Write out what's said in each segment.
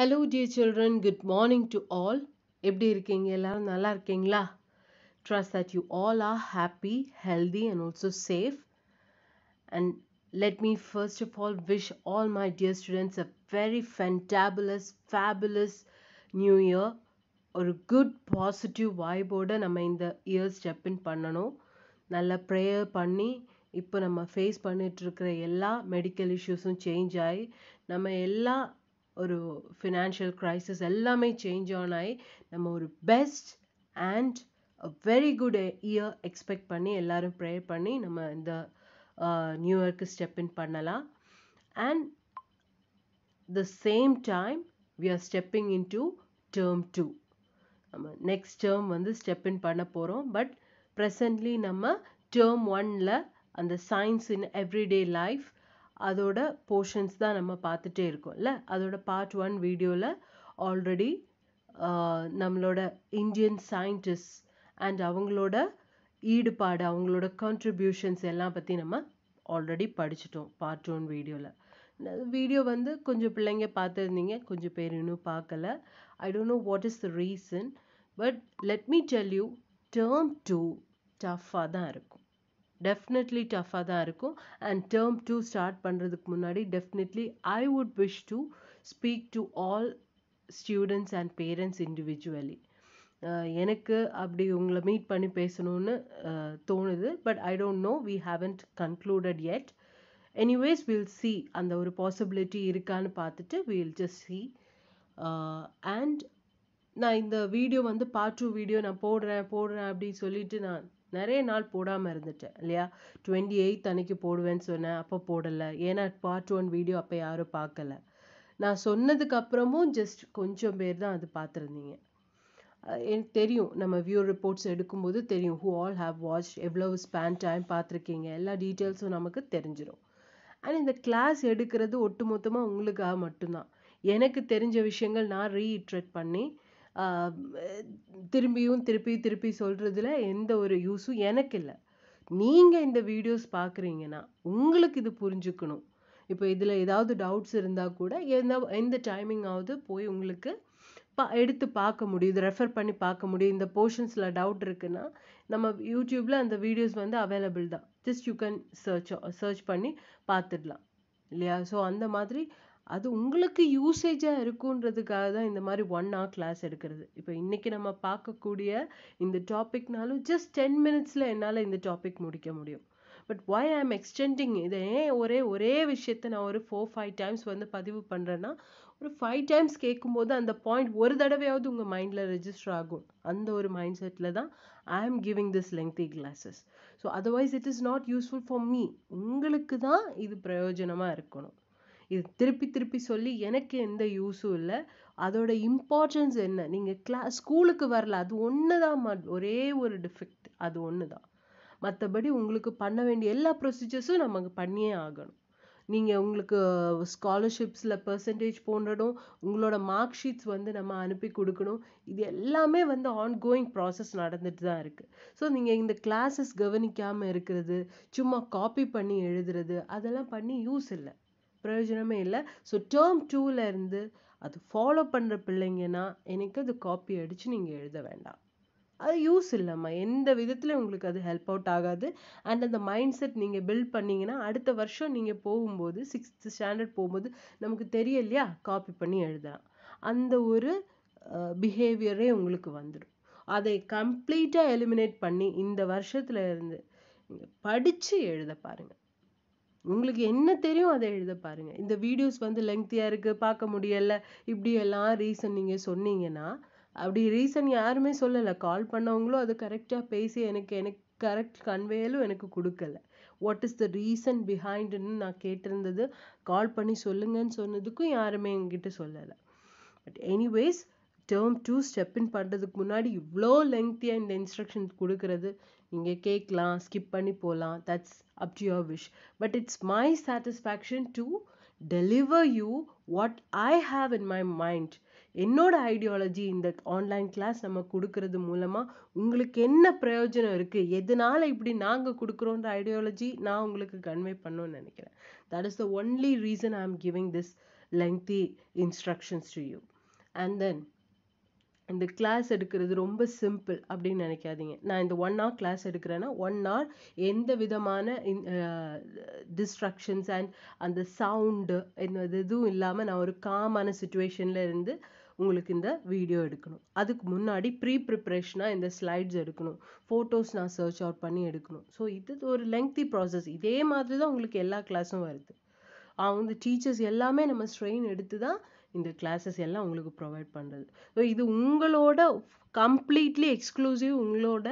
Hello dear children good morning to all எப்படி இருக்கீங்க எல்லாரும் நல்லா இருக்கீங்களா trust that you all are happy healthy and also safe and let me first of all wish all my dear students a very fantabulous fabulous new year ஒரு good positive வாய்போடு நம்ம இந்த year step in பண்ணணும் நல்ல prayer பண்ணி இப்போ நம்ம face பண்ணிகிட்ருக்கிற எல்லா மெடிக்கல் இஷ்யூஸும் சேஞ்ச் ஆகி நம்ம எல்லா ஒரு ஃபினான்ஷியல் க்ரைசிஸ் எல்லாமே சேஞ்ச் ஆன் ஆகி நம்ம ஒரு best and very good year expect பண்ணி எல்லோரும் ப்ரே பண்ணி நம்ம இந்த நியூ இயர்க்கு ஸ்டெப் இன் பண்ணலாம் and the same time we are stepping in to term two நம்ம நெக்ஸ்ட் டேர்ம் வந்து ஸ்டெப் இன் பண்ண போகிறோம் பட் ப்ரெசன்ட்லி நம்ம டேர்ம் ஒன்னில் அந்த சயின்ஸ் இன் எவ்ரிடே லைஃப் அதோட போர்ஷன்ஸ் தான் நம்ம பார்த்துட்டே இருக்கோம்ல அதோட பார்ட் ஒன் வீடியோவில் ஆல்ரெடி நம்மளோட இந்தியன் சயின்டிஸ்ட் அண்ட் அவங்களோட ஈடுபாடு அவங்களோட கான்ட்ரிபியூஷன்ஸ் எல்லாம் பற்றி நம்ம ஆல்ரெடி படிச்சிட்டோம் பார்ட் ஒன் வீடியோவில் வீடியோ வந்து கொஞ்சம் பிள்ளைங்க பார்த்துருந்தீங்க கொஞ்சம் பேர் இன்னும் பார்க்கல ஐ don't know what is the reason but let me tell you term two டஃப்பாக தான் இருக்கும் டெஃபினெட்லி டஃப்பாக தான் இருக்கும் அண்ட் டேர்ம் டூ ஸ்டார்ட் பண்ணுறதுக்கு முன்னாடி definitely I would wish to speak to all students and parents individually எனக்கு அப்படி உங்களை மீட் பண்ணி பேசணும்னு uh, தோணுது but I don't know we haven't concluded yet anyways will see அந்த ஒரு பாசிபிலிட்டி இருக்கான்னு பார்த்துட்டு வீல் ஜஸ்ட் சி அண்ட் நான் இந்த வீடியோ வந்து பார்ட் டூ வீடியோ நான் போடுறேன் போடுறேன் அப்படின்னு சொல்லிட்டு நான் நிறைய நாள் போடாமல் இருந்துட்டேன் இல்லையா டுவெண்ட்டி எயித் அன்னைக்கு போடுவேன்னு சொன்னேன் அப்போ போடலை ஏன்னா பார்ட் ஒன் வீடியோ அப்போ யாரும் பார்க்கல நான் சொன்னதுக்கு அப்புறமும் ஜஸ்ட் கொஞ்சம் பேர் தான் அது பார்த்துருந்தீங்க எனக்கு தெரியும் நம்ம வியூ ரிப்போர்ட்ஸ் எடுக்கும்போது தெரியும் ஹூ ஆல் ஹாவ் வாட்ச் எவ்வளவு ஸ்பேன் டைம் பார்த்துருக்கீங்க எல்லா டீட்டெயில்ஸும் நமக்கு தெரிஞ்சிடும் ஆனால் இந்த கிளாஸ் எடுக்கிறது ஒட்டுமொத்தமாக உங்களுக்காக மட்டும்தான் எனக்கு தெரிஞ்ச விஷயங்கள் நான் ரீஇட்ரேட் பண்ணி திரும்பியும் திருப்பி திருப்பி சொல்கிறதுல எந்த ஒரு யூஸும் எனக்கு இல்லை நீங்கள் இந்த வீடியோஸ் பார்க்குறீங்கன்னா உங்களுக்கு இது புரிஞ்சுக்கணும் இப்போ இதில் ஏதாவது டவுட்ஸ் இருந்தால் கூட எந்த எந்த டைமிங்காவது போய் உங்களுக்கு பா எடுத்து பார்க்க முடியும் இதை ரெஃபர் பண்ணி பார்க்க முடியும் இந்த போர்ஷன்ஸில் டவுட் இருக்குன்னா நம்ம யூடியூப்பில் அந்த வீடியோஸ் வந்து அவைலபிள் தான் just you can search search பண்ணி பார்த்துடலாம் இல்லையா ஸோ அந்த மாதிரி அது உங்களுக்கு யூசேஜாக இருக்குன்றதுக்காக தான் இந்த மாதிரி ஒன் ஹவர் கிளாஸ் எடுக்கிறது இப்போ இன்றைக்கி நம்ம பார்க்கக்கூடிய இந்த டாபிக்னாலும் ஜஸ்ட் டென் மினிட்ஸில் என்னால் இந்த டாபிக் முடிக்க முடியும் பட் ஒய் ஐ ஆம் எக்ஸ்டெண்டிங் இதை ஏன் ஒரே ஒரே விஷயத்தை நான் ஒரு ஃபோர் ஃபைவ் டைம்ஸ் வந்து பதிவு பண்ணுறேன்னா ஒரு ஃபைவ் டைம்ஸ் கேட்கும்போது அந்த பாயிண்ட் ஒரு தடவையாவது உங்கள் மைண்டில் ரெஜிஸ்டர் ஆகும் அந்த ஒரு மைண்ட் செட்டில் தான் I am giving this lengthy classes so otherwise it is not useful for me உங்களுக்கு தான் இது பிரயோஜனமாக இருக்கணும் இது திருப்பி திருப்பி சொல்லி எனக்கு எந்த யூஸும் இல்லை அதோட இம்பார்ட்டன்ஸ் என்ன நீங்கள் கிளா ஸ்கூலுக்கு வரல அது ஒன்று தான் ஒரே ஒரு டிஃபெக்ட் அது ஒன்று தான் மற்றபடி உங்களுக்கு பண்ண வேண்டிய எல்லா ப்ரொசீஜர்ஸும் நமக்கு பண்ணியே ஆகணும் நீங்கள் உங்களுக்கு ஸ்காலர்ஷிப்ஸில் பர்சன்டேஜ் போன்றதும் உங்களோட மார்க் ஷீட்ஸ் வந்து நம்ம அனுப்பி கொடுக்கணும் இது எல்லாமே வந்து கோயிங் ப்ராசஸ் நடந்துட்டு தான் இருக்குது ஸோ நீங்கள் இந்த கிளாஸஸ் கவனிக்காமல் இருக்கிறது சும்மா காப்பி பண்ணி எழுதுறது அதெல்லாம் பண்ணி யூஸ் இல்லை பிரயோஜனமே இல்லை ஸோ டேர்ம் இருந்து அது ஃபாலோ பண்ணுற பிள்ளைங்கன்னா எனக்கு அது காப்பி அடித்து நீங்கள் எழுத வேண்டாம் அது யூஸ் இல்லைம்மா எந்த விதத்தில் உங்களுக்கு அது ஹெல்ப் அவுட் ஆகாது அண்ட் அந்த மைண்ட் செட் நீங்கள் பில்ட் பண்ணிங்கன்னா அடுத்த வருஷம் நீங்கள் போகும்போது சிக்ஸ்த் ஸ்டாண்டர்ட் போகும்போது நமக்கு தெரியலையா காப்பி பண்ணி எழுதலாம் அந்த ஒரு பிஹேவியரே உங்களுக்கு வந்துடும் அதை கம்ப்ளீட்டாக எலிமினேட் பண்ணி இந்த வருஷத்துல இருந்து படித்து எழுத பாருங்கள் உங்களுக்கு என்ன தெரியும் அதை எழுத பாருங்க இந்த வீடியோஸ் வந்து லெங்க்த்தியாக இருக்கு பார்க்க முடியல இப்படி எல்லாம் ரீசன் நீங்கள் சொன்னீங்கன்னா அப்படி ரீசன் யாருமே சொல்லலை கால் பண்ணவங்களும் அது கரெக்டாக பேசி எனக்கு எனக்கு கரெக்ட் கன்வேலும் எனக்கு கொடுக்கல வாட் இஸ் த ரீசன் பிஹைண்டுன்னு நான் கேட்டிருந்தது கால் பண்ணி சொல்லுங்கன்னு சொன்னதுக்கும் யாருமே என்கிட்ட சொல்லலை but anyways term two step in பண்ணுறதுக்கு முன்னாடி இவ்வளோ லெங்க்த்தியாக இந்த இன்ஸ்ட்ரக்ஷன் கொடுக்கறது நீங்கள் கேட்கலாம் ஸ்கிப் பண்ணி போகலாம் that's up to your wish but it's my satisfaction to deliver you what I have in my mind என்னோட ஐடியாலஜி இந்த ஆன்லைன் கிளாஸ் நம்ம கொடுக்கறது மூலமாக உங்களுக்கு என்ன பிரயோஜனம் இருக்குது எதனால் இப்படி நாங்கள் கொடுக்குறோன்ற ஐடியாலஜி நான் உங்களுக்கு கன்வே பண்ணணும்னு நினைக்கிறேன் that is the only reason I am giving this lengthy instructions to you and then இந்த கிளாஸ் எடுக்கிறது ரொம்ப சிம்பிள் அப்படின்னு நினைக்காதீங்க நான் இந்த ஒன் ஹவர் கிளாஸ் எடுக்கிறேன்னா ஒன் ஹவர் எந்த விதமான டிஸ்ட்ரக்ஷன்ஸ் அண்ட் அந்த சவுண்டு இந்த இதுவும் இல்லாமல் நான் ஒரு காமான சுச்சுவேஷனில் இருந்து உங்களுக்கு இந்த வீடியோ எடுக்கணும் அதுக்கு முன்னாடி ப்ரீ ப்ரிப்ரேஷனாக இந்த ஸ்லைட்ஸ் எடுக்கணும் ஃபோட்டோஸ் நான் சர்ச் அவுட் பண்ணி எடுக்கணும் ஸோ இது ஒரு லெங்க்தி ப்ராசஸ் இதே மாதிரி தான் உங்களுக்கு எல்லா கிளாஸும் வருது அவங்க டீச்சர்ஸ் எல்லாமே நம்ம ஸ்ட்ரெயின் எடுத்து தான் இந்த கிளாஸஸ் எல்லாம் உங்களுக்கு ப்ரொவைட் பண்ணுறது ஸோ இது உங்களோட கம்ப்ளீட்லி எக்ஸ்க்ளூசிவ் உங்களோட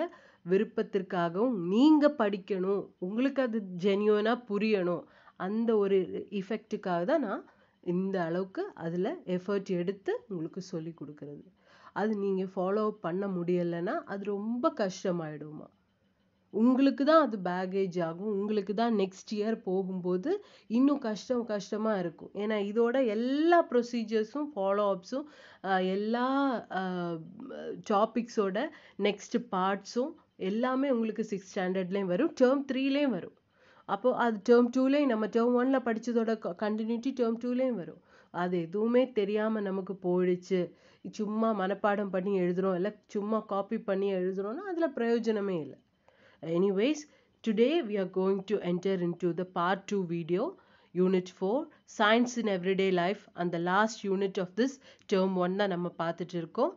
விருப்பத்திற்காகவும் நீங்கள் படிக்கணும் உங்களுக்கு அது ஜென்யூனாக புரியணும் அந்த ஒரு இஃபெக்ட்டுக்காக தான் நான் இந்த அளவுக்கு அதில் எஃபர்ட் எடுத்து உங்களுக்கு சொல்லி கொடுக்குறது அது நீங்கள் ஃபாலோ பண்ண முடியலைன்னா அது ரொம்ப கஷ்டமாயிடுமா உங்களுக்கு தான் அது பேகேஜ் ஆகும் உங்களுக்கு தான் நெக்ஸ்ட் இயர் போகும்போது இன்னும் கஷ்டம் கஷ்டமாக இருக்கும் ஏன்னா இதோட எல்லா ப்ரொசீஜர்ஸும் ஃபாலோ அப்ஸும் எல்லா டாபிக்ஸோட நெக்ஸ்ட் பார்ட்ஸும் எல்லாமே உங்களுக்கு சிக்ஸ் ஸ்டாண்டர்ட்லேயும் வரும் டேர்ம் த்ரீலேயும் வரும் அப்போது அது டேர்ம் டூலேயும் நம்ம டேர்ம் ஒனில் படித்ததோட கண்டினியூட்டி டேர்ம் டூலேயும் வரும் அது எதுவுமே தெரியாமல் நமக்கு போயிடுச்சு சும்மா மனப்பாடம் பண்ணி எழுதுகிறோம் இல்லை சும்மா காப்பி பண்ணி எழுதுகிறோன்னா அதில் பிரயோஜனமே இல்லை anyways today we are going to enter into the part 2 video unit four science in everyday life அந்த last unit of this term one தான் நம்ம பார்த்துட்டு இருக்கோம்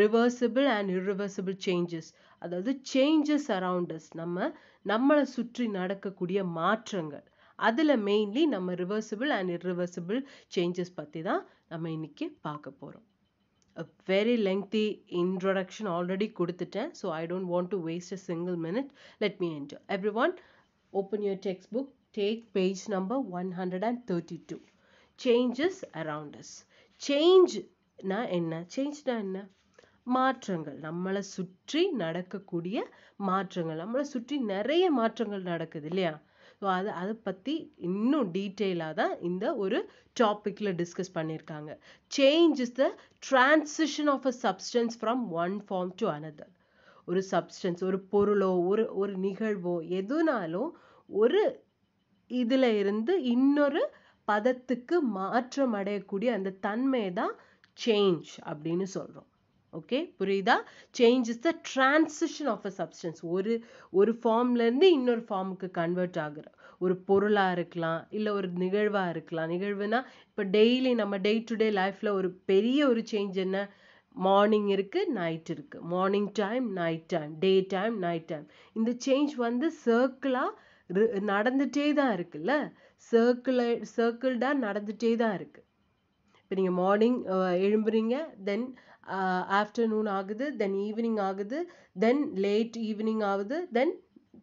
ரிவர்சிபிள் அண்ட் இரிவர்சிபிள் சேஞ்சஸ் அதாவது சேஞ்சஸ் அரவுண்டஸ் நம்ம நம்மளை சுற்றி நடக்கக்கூடிய மாற்றங்கள் அதில் மெயின்லி நம்ம ரிவர்சிபிள் அண்ட் இரிவர்சிபிள் சேஞ்சஸ் பற்றி தான் நம்ம இன்னைக்கு பார்க்க போகிறோம் a very lengthy introduction already கொடுத்துட்டேன் so I don't want to waste a single minute let me enter everyone open your textbook take page number 132 changes around us change னா என்ன சேஞ்ச்னா என்ன மாற்றங்கள் நம்மளை சுற்றி நடக்கக்கூடிய மாற்றங்கள் நம்மளை சுற்றி நிறைய மாற்றங்கள் நடக்குது இல்லையா ஸோ அது அதை பற்றி இன்னும் டீட்டெயிலாக தான் இந்த ஒரு டாப்பிக்கில் டிஸ்கஸ் பண்ணியிருக்காங்க change is the transition of a substance from one form to another ஒரு சப்ஸ்டன்ஸ் ஒரு பொருளோ ஒரு ஒரு நிகழ்வோ எதுனாலும் ஒரு இதில் இருந்து இன்னொரு பதத்துக்கு மாற்றம் அடையக்கூடிய அந்த தன்மையை தான் சேஞ்ச் அப்படின்னு சொல்கிறோம் ஓகே புரியுதா change is the transition of a substance ஒரு ஒரு ஃபார்ம்லேருந்து இன்னொரு ஃபார்முக்கு கன்வெர்ட் ஆகுற ஒரு பொருளாக இருக்கலாம் இல்லை ஒரு நிகழ்வாக இருக்கலாம் நிகழ்வுனா இப்போ டெய்லி நம்ம டே டு டே லைஃப்பில் ஒரு பெரிய ஒரு சேஞ்ச் என்ன மார்னிங் இருக்குது நைட் இருக்குது morning time night time day time night time இந்த சேஞ்ச் வந்து சர்க்கிளாக நடந்துகிட்டே தான் இருக்குல்ல சர்க்கிளை சர்க்கிள்டாக நடந்துகிட்டே தான் இருக்குது இப்போ நீங்கள் மார்னிங் எழும்புறீங்க தென் ஆஃப்டர்நூன் ஆகுது தென் ஈவினிங் ஆகுது தென் லேட் ஈவினிங் ஆகுது தென்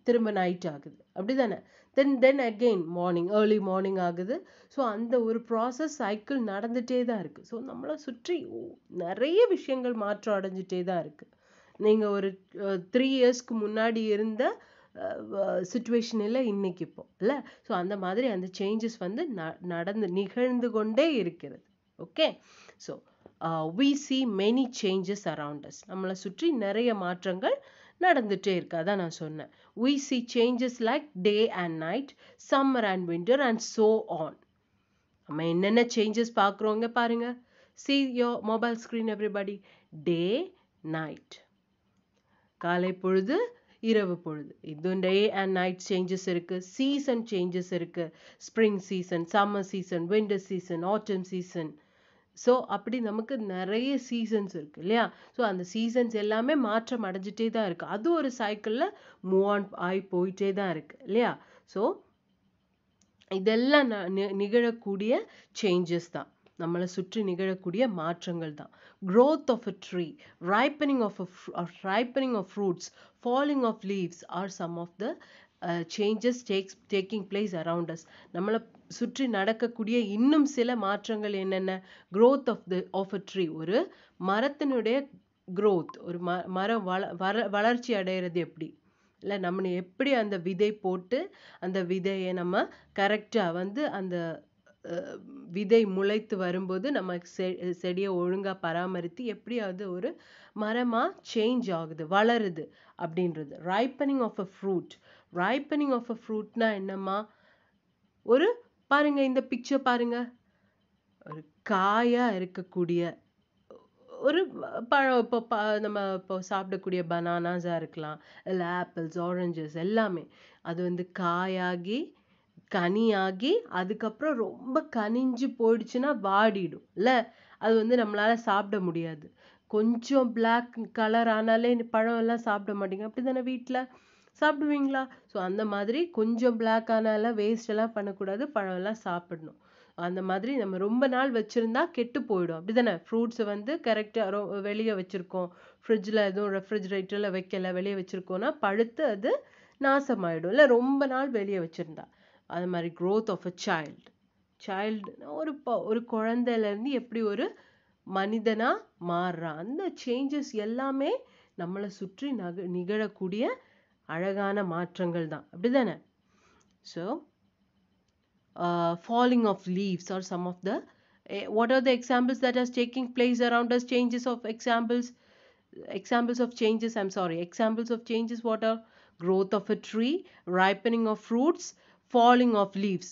திரும்ப நைட் ஆகுது அப்படி தானே then then again morning early morning ஆகுது ஸோ அந்த ஒரு ப்ராசஸ் சைக்கிள் நடந்துகிட்டே தான் இருக்குது ஸோ நம்மளை சுற்றி நிறைய விஷயங்கள் மாற்றம் அடைஞ்சிட்டே தான் இருக்குது நீங்கள் ஒரு த்ரீ இயர்ஸ்க்கு முன்னாடி இருந்த சுச்சுவேஷனில் இன்றைக்கி இப்போ இல்லை ஸோ அந்த மாதிரி அந்த சேஞ்சஸ் வந்து ந நடந்து நிகழ்ந்து கொண்டே இருக்கிறது okay so we see many changes around us நம்மளை சுற்றி நிறைய மாற்றங்கள் நடந்துகிட்டே இருக்கு அதான் நான் சொன்னேன் we see changes like day and night summer and winter and so on நம்ம என்னென்ன சேஞ்சஸ் பார்க்குறோங்க பாருங்க see your mobile screen everybody day night காலை பொழுது இரவு பொழுது இது டே அண்ட் நைட் சேஞ்சஸ் இருக்குது சீசன் சேஞ்சஸ் இருக்குது spring season summer season winter season autumn season so அப்படி நமக்கு நிறைய சீசன்ஸ் இருக்கு இல்லையா ஸோ அந்த சீசன்ஸ் எல்லாமே மாற்றம் அடைஞ்சிட்டே தான் இருக்கு அது ஒரு சைக்கிளில் மூவ் ஆன் ஆகி போயிட்டே தான் இருக்கு இல்லையா ஸோ இதெல்லாம் நிகழக்கூடிய சேஞ்சஸ் தான் நம்மளை சுற்றி நிகழக்கூடிய மாற்றங்கள் தான் growth of a tree, ripening of a of uh, ripening of fruits, falling of leaves are some of the taking uh, changes takes taking place around us. நம்மளை சுற்றி நடக்கக்கூடிய இன்னும் சில மாற்றங்கள் என்னென்ன growth of the of a tree ஒரு மரத்தினுடைய growth ஒரு ம மரம் வள வர வளர்ச்சி அடைகிறது எப்படி இல்லை நம்ம எப்படி அந்த விதை போட்டு அந்த விதையை நம்ம கரெக்டாக வந்து அந்த விதை முளைத்து வரும்போது நம்ம செ செடியை ஒழுங்காக பராமரித்து எப்படி அது ஒரு மரமாக சேஞ்ச் ஆகுது வளருது அப்படின்றது ripening of a fruit ripening of a ஃப்ரூட்னா என்னம்மா ஒரு பாருங்க இந்த பிக்சர் பாருங்க ஒரு காயா இருக்கக்கூடிய ஒரு பழம் இப்போ ப நம்ம இப்போ சாப்பிடக்கூடிய பனானாஸாக இருக்கலாம் இல்லை ஆப்பிள்ஸ் ஆரஞ்சஸ் எல்லாமே அது வந்து காயாகி கனியாகி அதுக்கப்புறம் ரொம்ப கனிஞ்சு போயிடுச்சுன்னா வாடிடும் இல்லை அது வந்து நம்மளால சாப்பிட முடியாது கொஞ்சம் பிளாக் கலர் ஆனாலே பழம் எல்லாம் சாப்பிட மாட்டேங்க அப்படி தானே வீட்டில் சாப்பிடுவீங்களா so அந்த மாதிரி கொஞ்சம் black ஆனால waste எல்லாம் பண்ணக்கூடாது பழம் எல்லாம் சாப்பிடணும் அந்த மாதிரி நம்ம ரொம்ப நாள் வச்சிருந்தா கெட்டுப் போயிடும் அப்படித்தானே fruits வந்து correct ஆ வெளிய வச்சிருக்கோம் fridge ல எதுவும் refrigerator ல வைக்கல வெளிய வச்சிருக்கோம்ன்னா பழுத்து அது நாசமாயிடும் இல்ல ரொம்ப நாள் வெளிய வச்சிருந்தா அது மாதிரி growth of a child child ஒரு ப ஒரு குழந்தையில இருந்து எப்படி ஒரு மனிதனா மாறுறான் அந்த changes எல்லாமே நம்மள சுற்றி நக நிகழக்கூடிய அழகான மாற்றங்கள் தான் அப்படி தானே so falling of leaves are some of the what are the examples that as taking place around us changes of examples examples of changes i'm sorry examples of changes what are growth of a tree ripening of fruits falling of leaves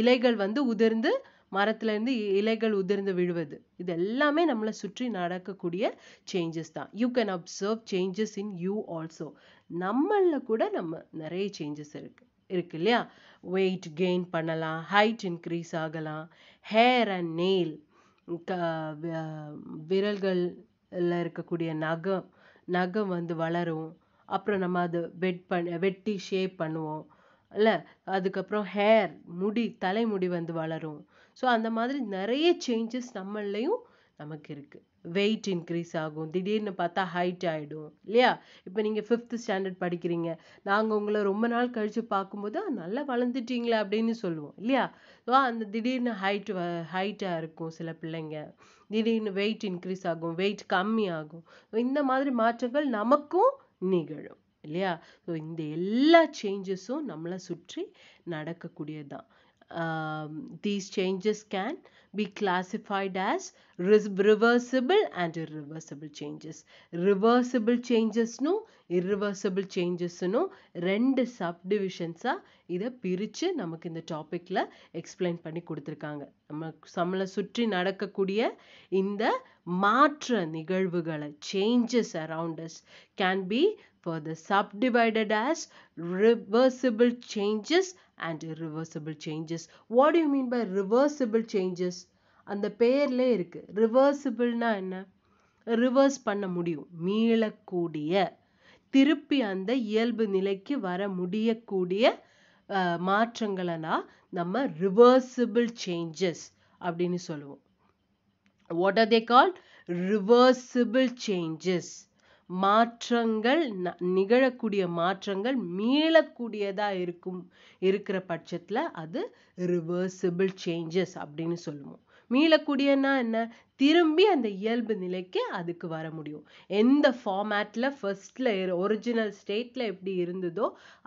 இலைகள் வந்து உதிர்ந்து மரத்துலேருந்து இலைகள் உதிர்ந்து விழுவது இது எல்லாமே நம்மளை சுற்றி நடக்கக்கூடிய சேஞ்சஸ் தான் you can observe changes in you also நம்மளில் கூட நம்ம நிறைய சேஞ்சஸ் இருக்கு இருக்கு இல்லையா வெயிட் கெயின் பண்ணலாம் ஹைட் இன்க்ரீஸ் ஆகலாம் ஹேர் அண்ட் நெயில் விரல்களில் இருக்கக்கூடிய நகம் நகம் வந்து வளரும் அப்புறம் நம்ம அதை வெட் பண் வெட்டி ஷேப் பண்ணுவோம் இல்லை அதுக்கப்புறம் ஹேர் முடி தலைமுடி வந்து வளரும் ஸோ அந்த மாதிரி நிறைய சேஞ்சஸ் நம்மளையும் நமக்கு இருக்குது வெயிட் இன்க்ரீஸ் ஆகும் திடீர்னு பார்த்தா ஹைட் ஆகிடும் இல்லையா இப்போ நீங்கள் ஃபிஃப்த் ஸ்டாண்டர்ட் படிக்கிறீங்க நாங்கள் உங்களை ரொம்ப நாள் கழித்து பார்க்கும்போது நல்லா வளர்ந்துட்டீங்களா அப்படின்னு சொல்லுவோம் இல்லையா ஸோ அந்த திடீர்னு ஹைட் ஹைட்டாக இருக்கும் சில பிள்ளைங்க திடீர்னு வெயிட் இன்க்ரீஸ் ஆகும் வெயிட் கம்மி ஆகும் இந்த மாதிரி மாற்றங்கள் நமக்கும் நிகழும் இல்லையா ஸோ இந்த எல்லா சேஞ்சஸும் நம்மளை சுற்றி நடக்கக்கூடியது தான் um, these changes can be classified as reversible and irreversible changes. Reversible changes no, irreversible changes no, ரெண்டு subdivisions இதை பிரிச்சு நமக்கு இந்த topicல explain பண்ணி கொடுத்திருக்காங்க நம்ம சமல சுற்றி நடக்கக்கூடிய இந்த மாற்ற நிகழ்வுகளை changes around us can be further subdivided as reversible changes and reversible changes what you mean by reversible changes அந்த பெயர்லே இருக்குது ரிவர்சிபிள்னா என்ன ரிவர்ஸ் பண்ண முடியும் மீளக்கூடிய திருப்பி அந்த இயல்பு நிலைக்கு வர முடியக்கூடிய மாற்றங்களனா நம்ம ரிவர்சிபிள் சேஞ்சஸ் அப்படின்னு சொல்லுவோம் what are they call reversible changes மாற்றங்கள் ந நிகழக்கூடிய மாற்றங்கள் மீளக்கூடியதாக இருக்கும் இருக்கிற பட்சத்தில் அது ரிவர்சிபிள் சேஞ்சஸ் அப்படின்னு சொல்லுவோம் மீளக்கூடியன்னா என்ன திரும்பி அந்த இயல்பு நிலைக்கு அதுக்கு வர முடியும் எந்த ஃபார்மேட்டில் ஃபர்ஸ்டில் ஒரிஜினல் ஸ்டேட்டில் எப்படி இருந்ததோ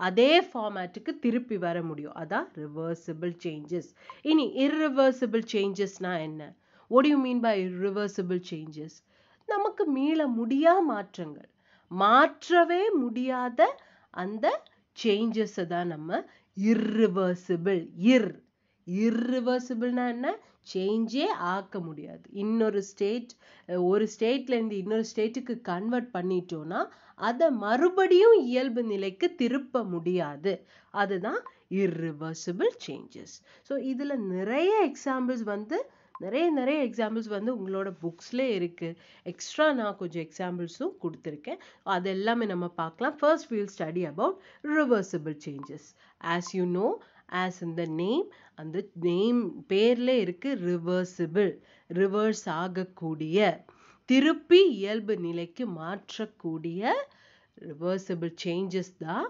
அதே ஃபார்மேட்டுக்கு திருப்பி வர முடியும் அதான் ரிவர்சிபிள் சேஞ்சஸ் இனி இர்ரிவர்சிபிள் சேஞ்சஸ்னால் என்ன what you mean by reversible changes நமக்கு மீள முடியா மாற்றங்கள் மாற்றவே முடியாத அந்த சேஞ்சஸை தான் நம்ம இர்ரிவர்சிபிள் இர் இர்ரிவர்சிபிள்னா என்ன சேஞ்சே ஆக்க முடியாது இன்னொரு ஸ்டேட் ஒரு ஸ்டேட்லேருந்து இன்னொரு ஸ்டேட்டுக்கு கன்வெர்ட் பண்ணிட்டோம்னா அதை மறுபடியும் இயல்பு நிலைக்கு திருப்ப முடியாது அதுதான் இர்ரிவர்சிபிள் சேஞ்சஸ் ஸோ இதில் நிறைய எக்ஸாம்பிள்ஸ் வந்து நிறைய நிறைய எக்ஸாம்பிள்ஸ் வந்து உங்களோட புக்ஸ்லேயே இருக்குது எக்ஸ்ட்ரா நான் கொஞ்சம் எக்ஸாம்பிள்ஸும் கொடுத்துருக்கேன் அது எல்லாமே நம்ம பார்க்கலாம் first we'll study about reversible changes as you know as இந்த நேம் அந்த நேம் பேரில் இருக்குது ரிவர்சிபிள் ரிவர்ஸ் ஆகக்கூடிய திருப்பி இயல்பு நிலைக்கு மாற்றக்கூடிய ரிவர்சிபிள் சேஞ்சஸ் தான்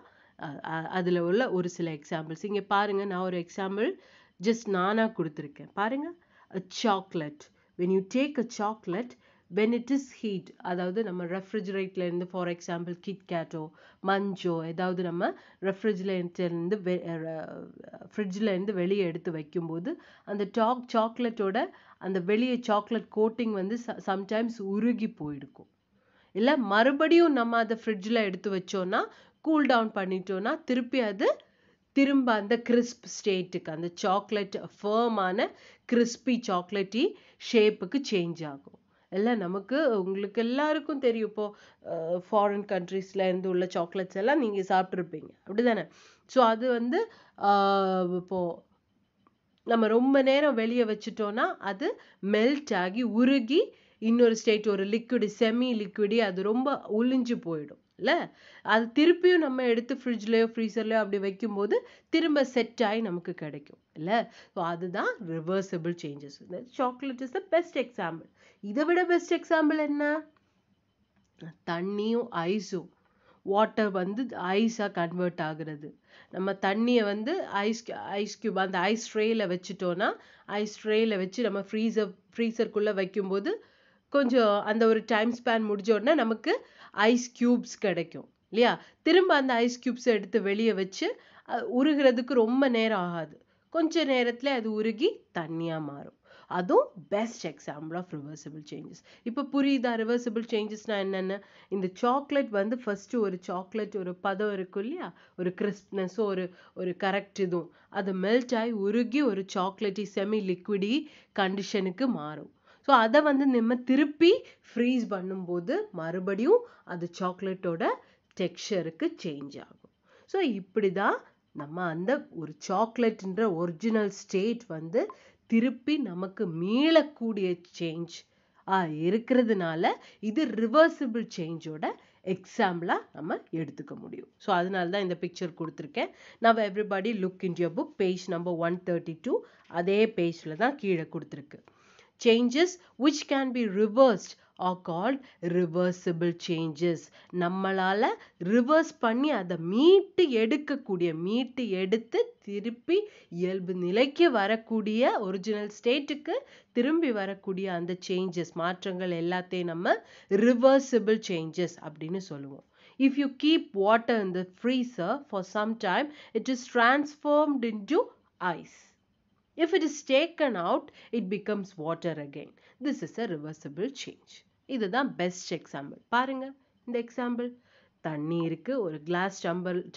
அதில் உள்ள ஒரு சில எக்ஸாம்பிள்ஸ் இங்கே பாருங்கள் நான் ஒரு எக்ஸாம்பிள் ஜஸ்ட் நானாக கொடுத்துருக்கேன் பாருங்கள் a chocolate when you take a chocolate when it is heat அதாவது நம்ம ரெஃப்ரிஜரேட்டில் இருந்து ஃபார் எக்ஸாம்பிள் கிட்கேட்டோ மஞ்சோ ஏதாவது நம்ம ரெஃப்ரிஜரேட்டர்லேருந்து வெ ஃப்ரிட்ஜ்லேருந்து வெளியே எடுத்து வைக்கும்போது அந்த டாக் சாக்லேட்டோட அந்த வெளியே சாக்லேட் கோட்டிங் வந்து ச சம்டைம்ஸ் உருகி போயிருக்கும் இல்லை மறுபடியும் நம்ம அதை ஃப்ரிட்ஜில் எடுத்து வச்சோன்னா கூல் டவுன் பண்ணிட்டோன்னா திருப்பி அது திரும்ப அந்த கிறிஸ்ப் ஸ்டேட்டுக்கு அந்த சாக்லேட் ஃபேமான கிறிஸ்பி சாக்லேட்டி ஷேப்புக்கு சேஞ்ச் ஆகும் எல்லாம் நமக்கு உங்களுக்கு எல்லாருக்கும் தெரியும் இப்போது ஃபாரின் கண்ட்ரீஸில் இருந்து உள்ள சாக்லேட்ஸ் எல்லாம் நீங்கள் சாப்பிட்ருப்பீங்க அப்படி தானே ஸோ அது வந்து இப்போது நம்ம ரொம்ப நேரம் வெளியே வச்சுட்டோன்னா அது மெல்ட் ஆகி உருகி இன்னொரு ஸ்டேட் ஒரு லிக்விடு செமி லிக்விடி அது ரொம்ப உளிஞ்சு போயிடும் இல்லை அது திருப்பியும் நம்ம எடுத்து ஃப்ரிட்ஜ்லேயோ ஃப்ரீசர்லேயோ அப்படி வைக்கும்போது திரும்ப செட் ஆகி நமக்கு கிடைக்கும் இல்லை ஸோ அதுதான் reversible changes chocolate is the best example இதை விட பெஸ்ட் எக்ஸாம்பிள் என்ன தண்ணியும் ஐஸும் வாட்டர் வந்து ஐஸாக கன்வெர்ட் ஆகுறது நம்ம தண்ணியை வந்து ஐஸ் ஐஸ் க்யூப் அந்த ஐஸ் ட்ரேயில் வச்சுட்டோன்னா ஐஸ் ட்ரேயில் வச்சு நம்ம ஃப்ரீசர் ஃப்ரீசர்க்குள்ளே வைக்கும்போது கொஞ்சம் அந்த ஒரு டைம் ஸ்பேன் முடிஞ்ச உடனே நமக்கு ஐஸ் க்யூப்ஸ் கிடைக்கும் இல்லையா திரும்ப அந்த ஐஸ் க்யூப்ஸை எடுத்து வெளியே வச்சு உருகிறதுக்கு ரொம்ப நேரம் ஆகாது கொஞ்ச நேரத்தில் அது உருகி தண்ணியாக மாறும் அதுவும் best example of reversible changes இப்போ புரியுதா ரிவர்சிபிள் சேஞ்சஸ்னால் என்னென்ன இந்த சாக்லேட் வந்து ஃபஸ்ட்டு ஒரு சாக்லேட் ஒரு பதம் இருக்கும் இல்லையா ஒரு கிறிஸ்ப்னஸும் ஒரு ஒரு கரெக்ட் இதுவும் அது மெல்ட் ஆகி உருகி ஒரு சாக்லேட்டி செமி லிக்விடி கண்டிஷனுக்கு மாறும் ஸோ அதை வந்து நம்ம திருப்பி ஃப்ரீஸ் பண்ணும்போது மறுபடியும் அது சாக்லேட்டோட டெக்ஸ்சருக்கு சேஞ்ச் ஆகும் ஸோ இப்படி தான் நம்ம அந்த ஒரு சாக்லேட்டுன்ற ஒரிஜினல் ஸ்டேட் வந்து திருப்பி நமக்கு மீளக்கூடிய சேஞ்ச் இருக்கிறதுனால இது ரிவர்சிபிள் சேஞ்சோட எக்ஸாம்பிளாக நம்ம எடுத்துக்க முடியும் ஸோ அதனால தான் இந்த பிக்சர் கொடுத்துருக்கேன் நம்ம everybody look in your book page number one thirty two அதே பேஜில் தான் கீழே கொடுத்துருக்கு changes which can be reversed are called reversible changes நம்மளால் ரிவர்ஸ் பண்ணி அதை மீட்டு எடுக்கக்கூடிய மீட்டு எடுத்து திருப்பி இயல்பு நிலைக்கு வரக்கூடிய ஒரிஜினல் ஸ்டேட்டுக்கு திரும்பி வரக்கூடிய அந்த சேஞ்சஸ் மாற்றங்கள் எல்லாத்தையும் நம்ம ரிவர்சிபிள் சேஞ்சஸ் அப்படின்னு சொல்லுவோம் If you keep water in the for some time it is is transformed into ice. If it is taken out, it becomes water again. This is a reversible change. இதுதான் best example பாருங்க இந்த example தண்ணி இருக்கு ஒரு class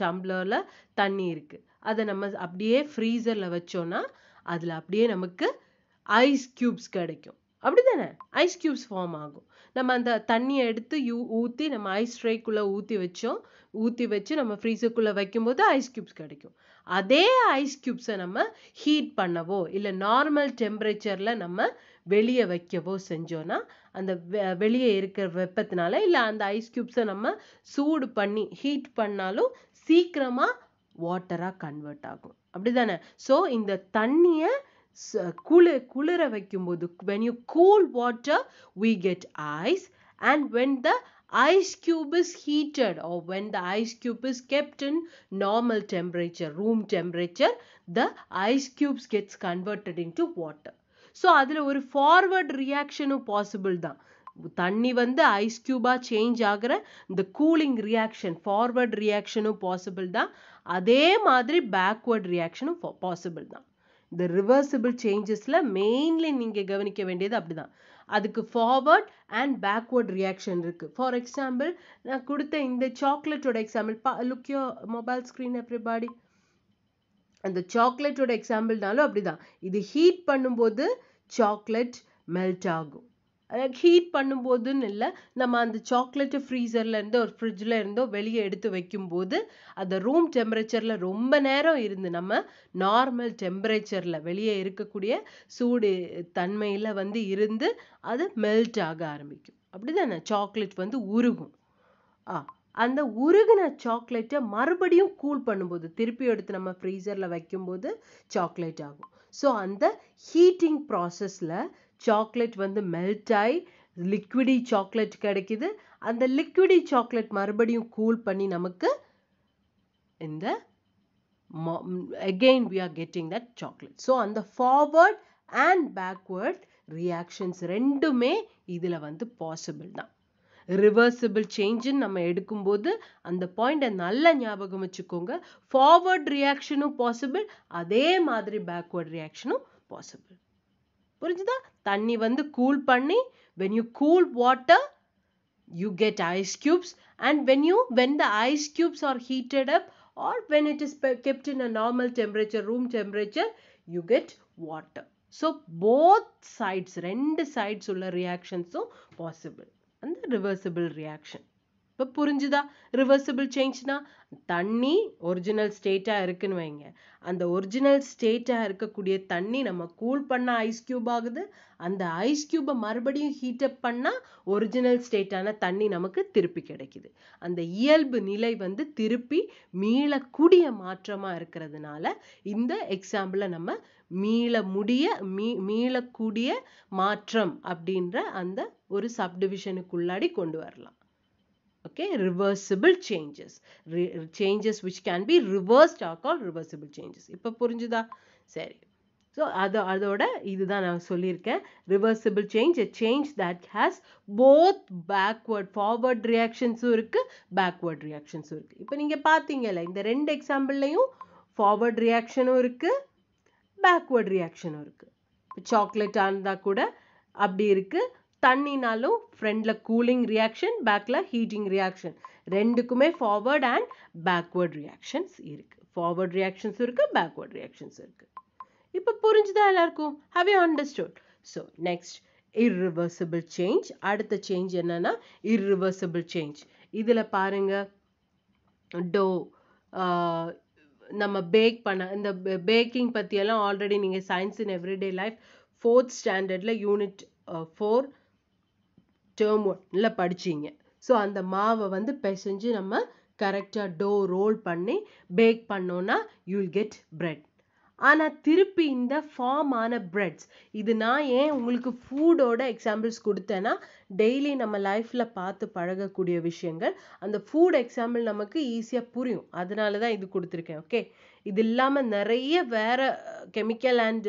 tumblerல தண்ணி இருக்கு அதை நம்ம அப்படியே freezerல வச்சோனா, அதில் அப்படியே நமக்கு ஐஸ் க்யூப்ஸ் கிடைக்கும் அப்படி தானே ஐஸ் க்யூப்ஸ் ஃபார்ம் ஆகும் நம்ம அந்த தண்ணியை எடுத்து ஊத்தி நம்ம ஐஸ் குள்ள ஊத்தி வச்சோம் ஊற்றி வச்சு நம்ம குள்ள வைக்கும்போது ஐஸ் க்யூப்ஸ் கிடைக்கும் அதே ஐஸ் க்யூப்ஸை நம்ம ஹீட் பண்ணவோ இல்லை நார்மல் டெம்பரேச்சரில் நம்ம வெளியே வைக்கவோ செஞ்சோன்னா அந்த வெளியே இருக்கிற வெப்பத்தினால இல்லை அந்த ஐஸ் க்யூப்ஸை நம்ம சூடு பண்ணி ஹீட் பண்ணாலும் சீக்கிரமாக வாட்டராக கன்வெர்ட் ஆகும் அப்படிதானே ஸோ இந்த தண்ணியை குளிர் குளிர வைக்கும்போது when you cool water we get ice and when the ice cube is heated or when the ice cube is kept in normal temperature, room temperature, the ice cubes gets converted into water. So, அதில் ஒரு forward ரியாக்ஷனும் possible தான் தண்ணி வந்து ice Cuba change ஆகிற இந்த cooling reaction forward ரியாக்ஷனும் possible தான் அதே மாதிரி பேக்வர்ட் ரியாக்ஷனும் பாசிபிள் தான் இந்த ரிவர்சிபிள் சேஞ்சஸில் மெயின்லி நீங்கள் கவனிக்க வேண்டியது அப்படிதான் அதுக்கு ஃபார்வர்ட் அண்ட் பேக்வர்ட் ரியாக்ஷன் இருக்குது ஃபார் எக்ஸாம்பிள் நான் கொடுத்த இந்த சாக்லேட்டோட எக்ஸாம்பிள் பா look your mobile mobile screen everybody அந்த சாக்லேட்டோட எக்ஸாம்பிள்னாலும் அப்படி தான் இது ஹீட் பண்ணும்போது சாக்லேட் மெல்ட் ஆகும் ஹீட் பண்ணும்போதுன்னு இல்லை நம்ம அந்த சாக்லேட்டு இருந்தோ ஒரு ஃப்ரிட்ஜில் இருந்தோ வெளியே எடுத்து வைக்கும்போது அந்த ரூம் டெம்பரேச்சரில் ரொம்ப நேரம் இருந்து நம்ம நார்மல் டெம்பரேச்சரில் வெளியே இருக்கக்கூடிய சூடு தன்மையில் வந்து இருந்து அது மெல்ட் ஆக ஆரம்பிக்கும் அப்படி தானே சாக்லேட் வந்து உருகும் ஆ அந்த உருகின சாக்லேட்டை மறுபடியும் கூல் பண்ணும்போது திருப்பி எடுத்து நம்ம ஃப்ரீசரில் வைக்கும்போது சாக்லேட் ஆகும் ஸோ அந்த ஹீட்டிங் ப்ராசஸில் சாக்லேட் வந்து மெல்ட் ஆகி லிக்விடி சாக்லேட் கிடைக்கிது அந்த லிக்விடி சாக்லேட் மறுபடியும் கூல் பண்ணி நமக்கு இந்த again we are getting that chocolate so அந்த ஃபார்வர்ட் அண்ட் பேக்வர்ட் ரியாக்ஷன்ஸ் ரெண்டுமே இதில் வந்து பாசிபிள் தான் ரிவர்சிபிள் சேஞ்சுன்னு நம்ம எடுக்கும்போது அந்த பாயிண்ட்டை நல்ல ஞாபகம் வச்சுக்கோங்க ஃபார்வர்ட் ரியாக்ஷனும் பாசிபிள் அதே மாதிரி பேக்வர்ட் ரியாக்ஷனும் பாசிபிள் புரிஞ்சுதா தண்ணி வந்து கூல் பண்ணி when you cool water you get ice cubes and when you when the ice cubes are heated up or when it is kept in a normal temperature room temperature you get water so both sides ரெண்டு sides உள்ள reactions possible and the reversible reaction இப்போ புரிஞ்சுதா reversible சேஞ்ச்னா தண்ணி original ஸ்டேட்டாக இருக்குன்னு வைங்க அந்த original ஸ்டேட்டாக இருக்கக்கூடிய தண்ணி நம்ம கூல் பண்ணால் ஐஸ் க்யூப் ஆகுது அந்த ஐஸ் க்யூப்பை மறுபடியும் ஹீட்டப் பண்ணால் ஒரிஜினல் ஸ்டேட்டான தண்ணி நமக்கு திருப்பி கிடைக்குது அந்த இயல்பு நிலை வந்து திருப்பி மீளக்கூடிய மாற்றமாக இருக்கிறதுனால இந்த எக்ஸாம்பிளை நம்ம மீள முடிய மீ மீளக்கூடிய மாற்றம் அப்படின்ற அந்த ஒரு சப்டிவிஷனுக்குள்ளாடி கொண்டு வரலாம் okay reversible changes Re changes which can be reversed are called reversible changes இப்போ புரிஞ்சுதா சரி ஸோ அது அதோட இதுதான் நான் சொல்லியிருக்கேன் reversible change a change that has both backward forward ரியாக்ஷன்ஸும் இருக்குது பேக்வேர்ட் ரியாக்ஷன்ஸும் இருக்குது இப்போ நீங்கள் பார்த்தீங்கல்ல இந்த ரெண்டு எக்ஸாம்பிள்லையும் ஃபார்வர்ட் ரியாக்ஷனும் இருக்குது பேக்வேர்ட் ரியாக்ஷனும் இருக்குது இப்போ சாக்லேட்டாக இருந்தால் கூட அப்படி இருக்குது தண்ணினாலும் ஃப்ரண்டில் கூலிங் ரியாக்ஷன் பேக்கில் ஹீட்டிங் ரியாக்ஷன் ரெண்டுக்குமே ஃபார்வர்ட் அண்ட் பேக்வேர்ட் ரியாக்ஷன்ஸ் இருக்குது ஃபார்வர்ட் ரியாக்ஷன்ஸ் இருக்குது பேக்வர்ட் ரியாக்ஷன்ஸ் இருக்குது இப்போ புரிஞ்சுதா எல்லாருக்கும் how you understood so next irreversible change அடுத்த சேஞ்ச் என்னென்னா இர்ரிவர்சிபிள் சேஞ்ச் இதில் பாருங்கள் டோ நம்ம பேக் பண்ண இந்த பேக்கிங் பற்றியெல்லாம் ஆல்ரெடி நீங்கள் science in everyday life fourth ஸ்டாண்டர்டில் யூனிட் ஃபோர் டேர்ம் ஒன்ல படிச்சீங்க ஸோ அந்த மாவை வந்து பிசைஞ்சு நம்ம கரெக்டாக டோ ரோல் பண்ணி பேக் பண்ணோன்னா யூல் கெட் பிரெட் ஆனால் திருப்பி இந்த ஃபார்ம் ஆன பிரெட்ஸ் இது நான் ஏன் உங்களுக்கு ஃபூடோட எக்ஸாம்பிள்ஸ் கொடுத்தேன்னா டெய்லி நம்ம லைஃப்பில் பார்த்து பழகக்கூடிய விஷயங்கள் அந்த ஃபுட் எக்ஸாம்பிள் நமக்கு ஈஸியாக புரியும் அதனால தான் இது கொடுத்துருக்கேன் ஓகே இது இல்லாமல் நிறைய வேறு கெமிக்கல் அண்ட்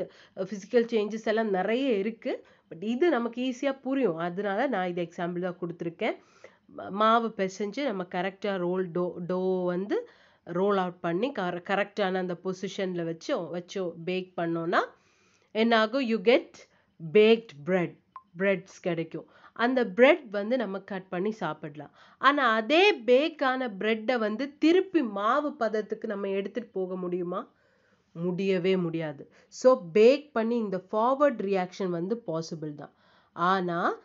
ஃபிசிக்கல் சேஞ்சஸ் எல்லாம் நிறைய இருக்குது பட் இது நமக்கு ஈஸியாக புரியும் அதனால நான் இது எக்ஸாம்பிள் தான் கொடுத்துருக்கேன் மாவு பிசைஞ்சு நம்ம கரெக்டாக ரோல் டோ டோ வந்து ரோல் அவுட் பண்ணி கர கரெக்டான அந்த பொசிஷனில் வச்சு வச்சு பேக் பண்ணோன்னா என்ன ஆகும் you get baked bread breads கிடைக்கும் அந்த ப்ரெட் வந்து நம்ம கட் பண்ணி சாப்பிடலாம் ஆனால் அதே பேக்கான ப்ரெட்டை வந்து திருப்பி மாவு பதத்துக்கு நம்ம எடுத்துகிட்டு போக முடியுமா முடியவே முடியாது ஸோ பேக் பண்ணி இந்த ஃபார்வர்ட் ரியாக்ஷன் வந்து பாசிபிள் தான் ஆனால்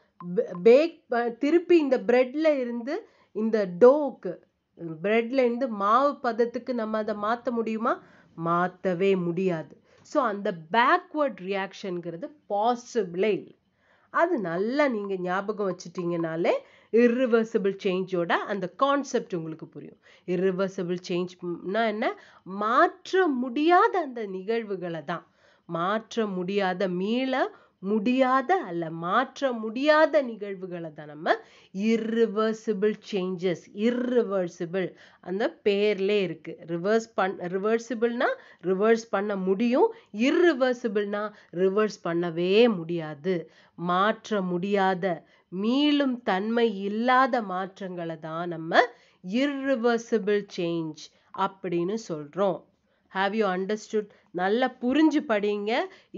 பேக் திருப்பி இந்த ப்ரெட்டில் இருந்து இந்த டோக்கு ப்ரெட்ல இருந்து மாவு பதத்துக்கு நம்ம அதை மாற்ற முடியுமா மாற்றவே முடியாது ஸோ அந்த பேக்வர்ட் ரியாக்ஷனுங்கிறது பாசிபிளே இல்லை அது நல்லா நீங்கள் ஞாபகம் வச்சுட்டிங்கனாலே இர்ரிவர்சிபிள் சேஞ்சோட அந்த கான்செப்ட் உங்களுக்கு புரியும் இர்ரிவர்சிபிள் சேஞ்ச்னா என்ன மாற்ற முடியாத அந்த நிகழ்வுகளை தான் மாற்ற முடியாத மீள முடியாத அல்ல மாற்ற முடியாத நிகழ்வுகளை தான் நம்ம இர்ரிவர்சிபிள் சேஞ்சஸ் இர்ரிவர்சிபிள் அந்த பேர்லே இருக்கு ரிவர்ஸ் பண் ரிவர்சிபிள்னா ரிவர்ஸ் பண்ண முடியும் இர்ரிவர்சிபிள்னா ரிவர்ஸ் பண்ணவே முடியாது மாற்ற முடியாத மீளும் தன்மை இல்லாத மாற்றங்களை தான் நம்ம இர்ரிவர்சிபிள் சேஞ்ச் அப்படின்னு சொல்கிறோம் ஹாவ் யூ அண்டர்ஸ்டுட் நல்லா புரிஞ்சு படிங்க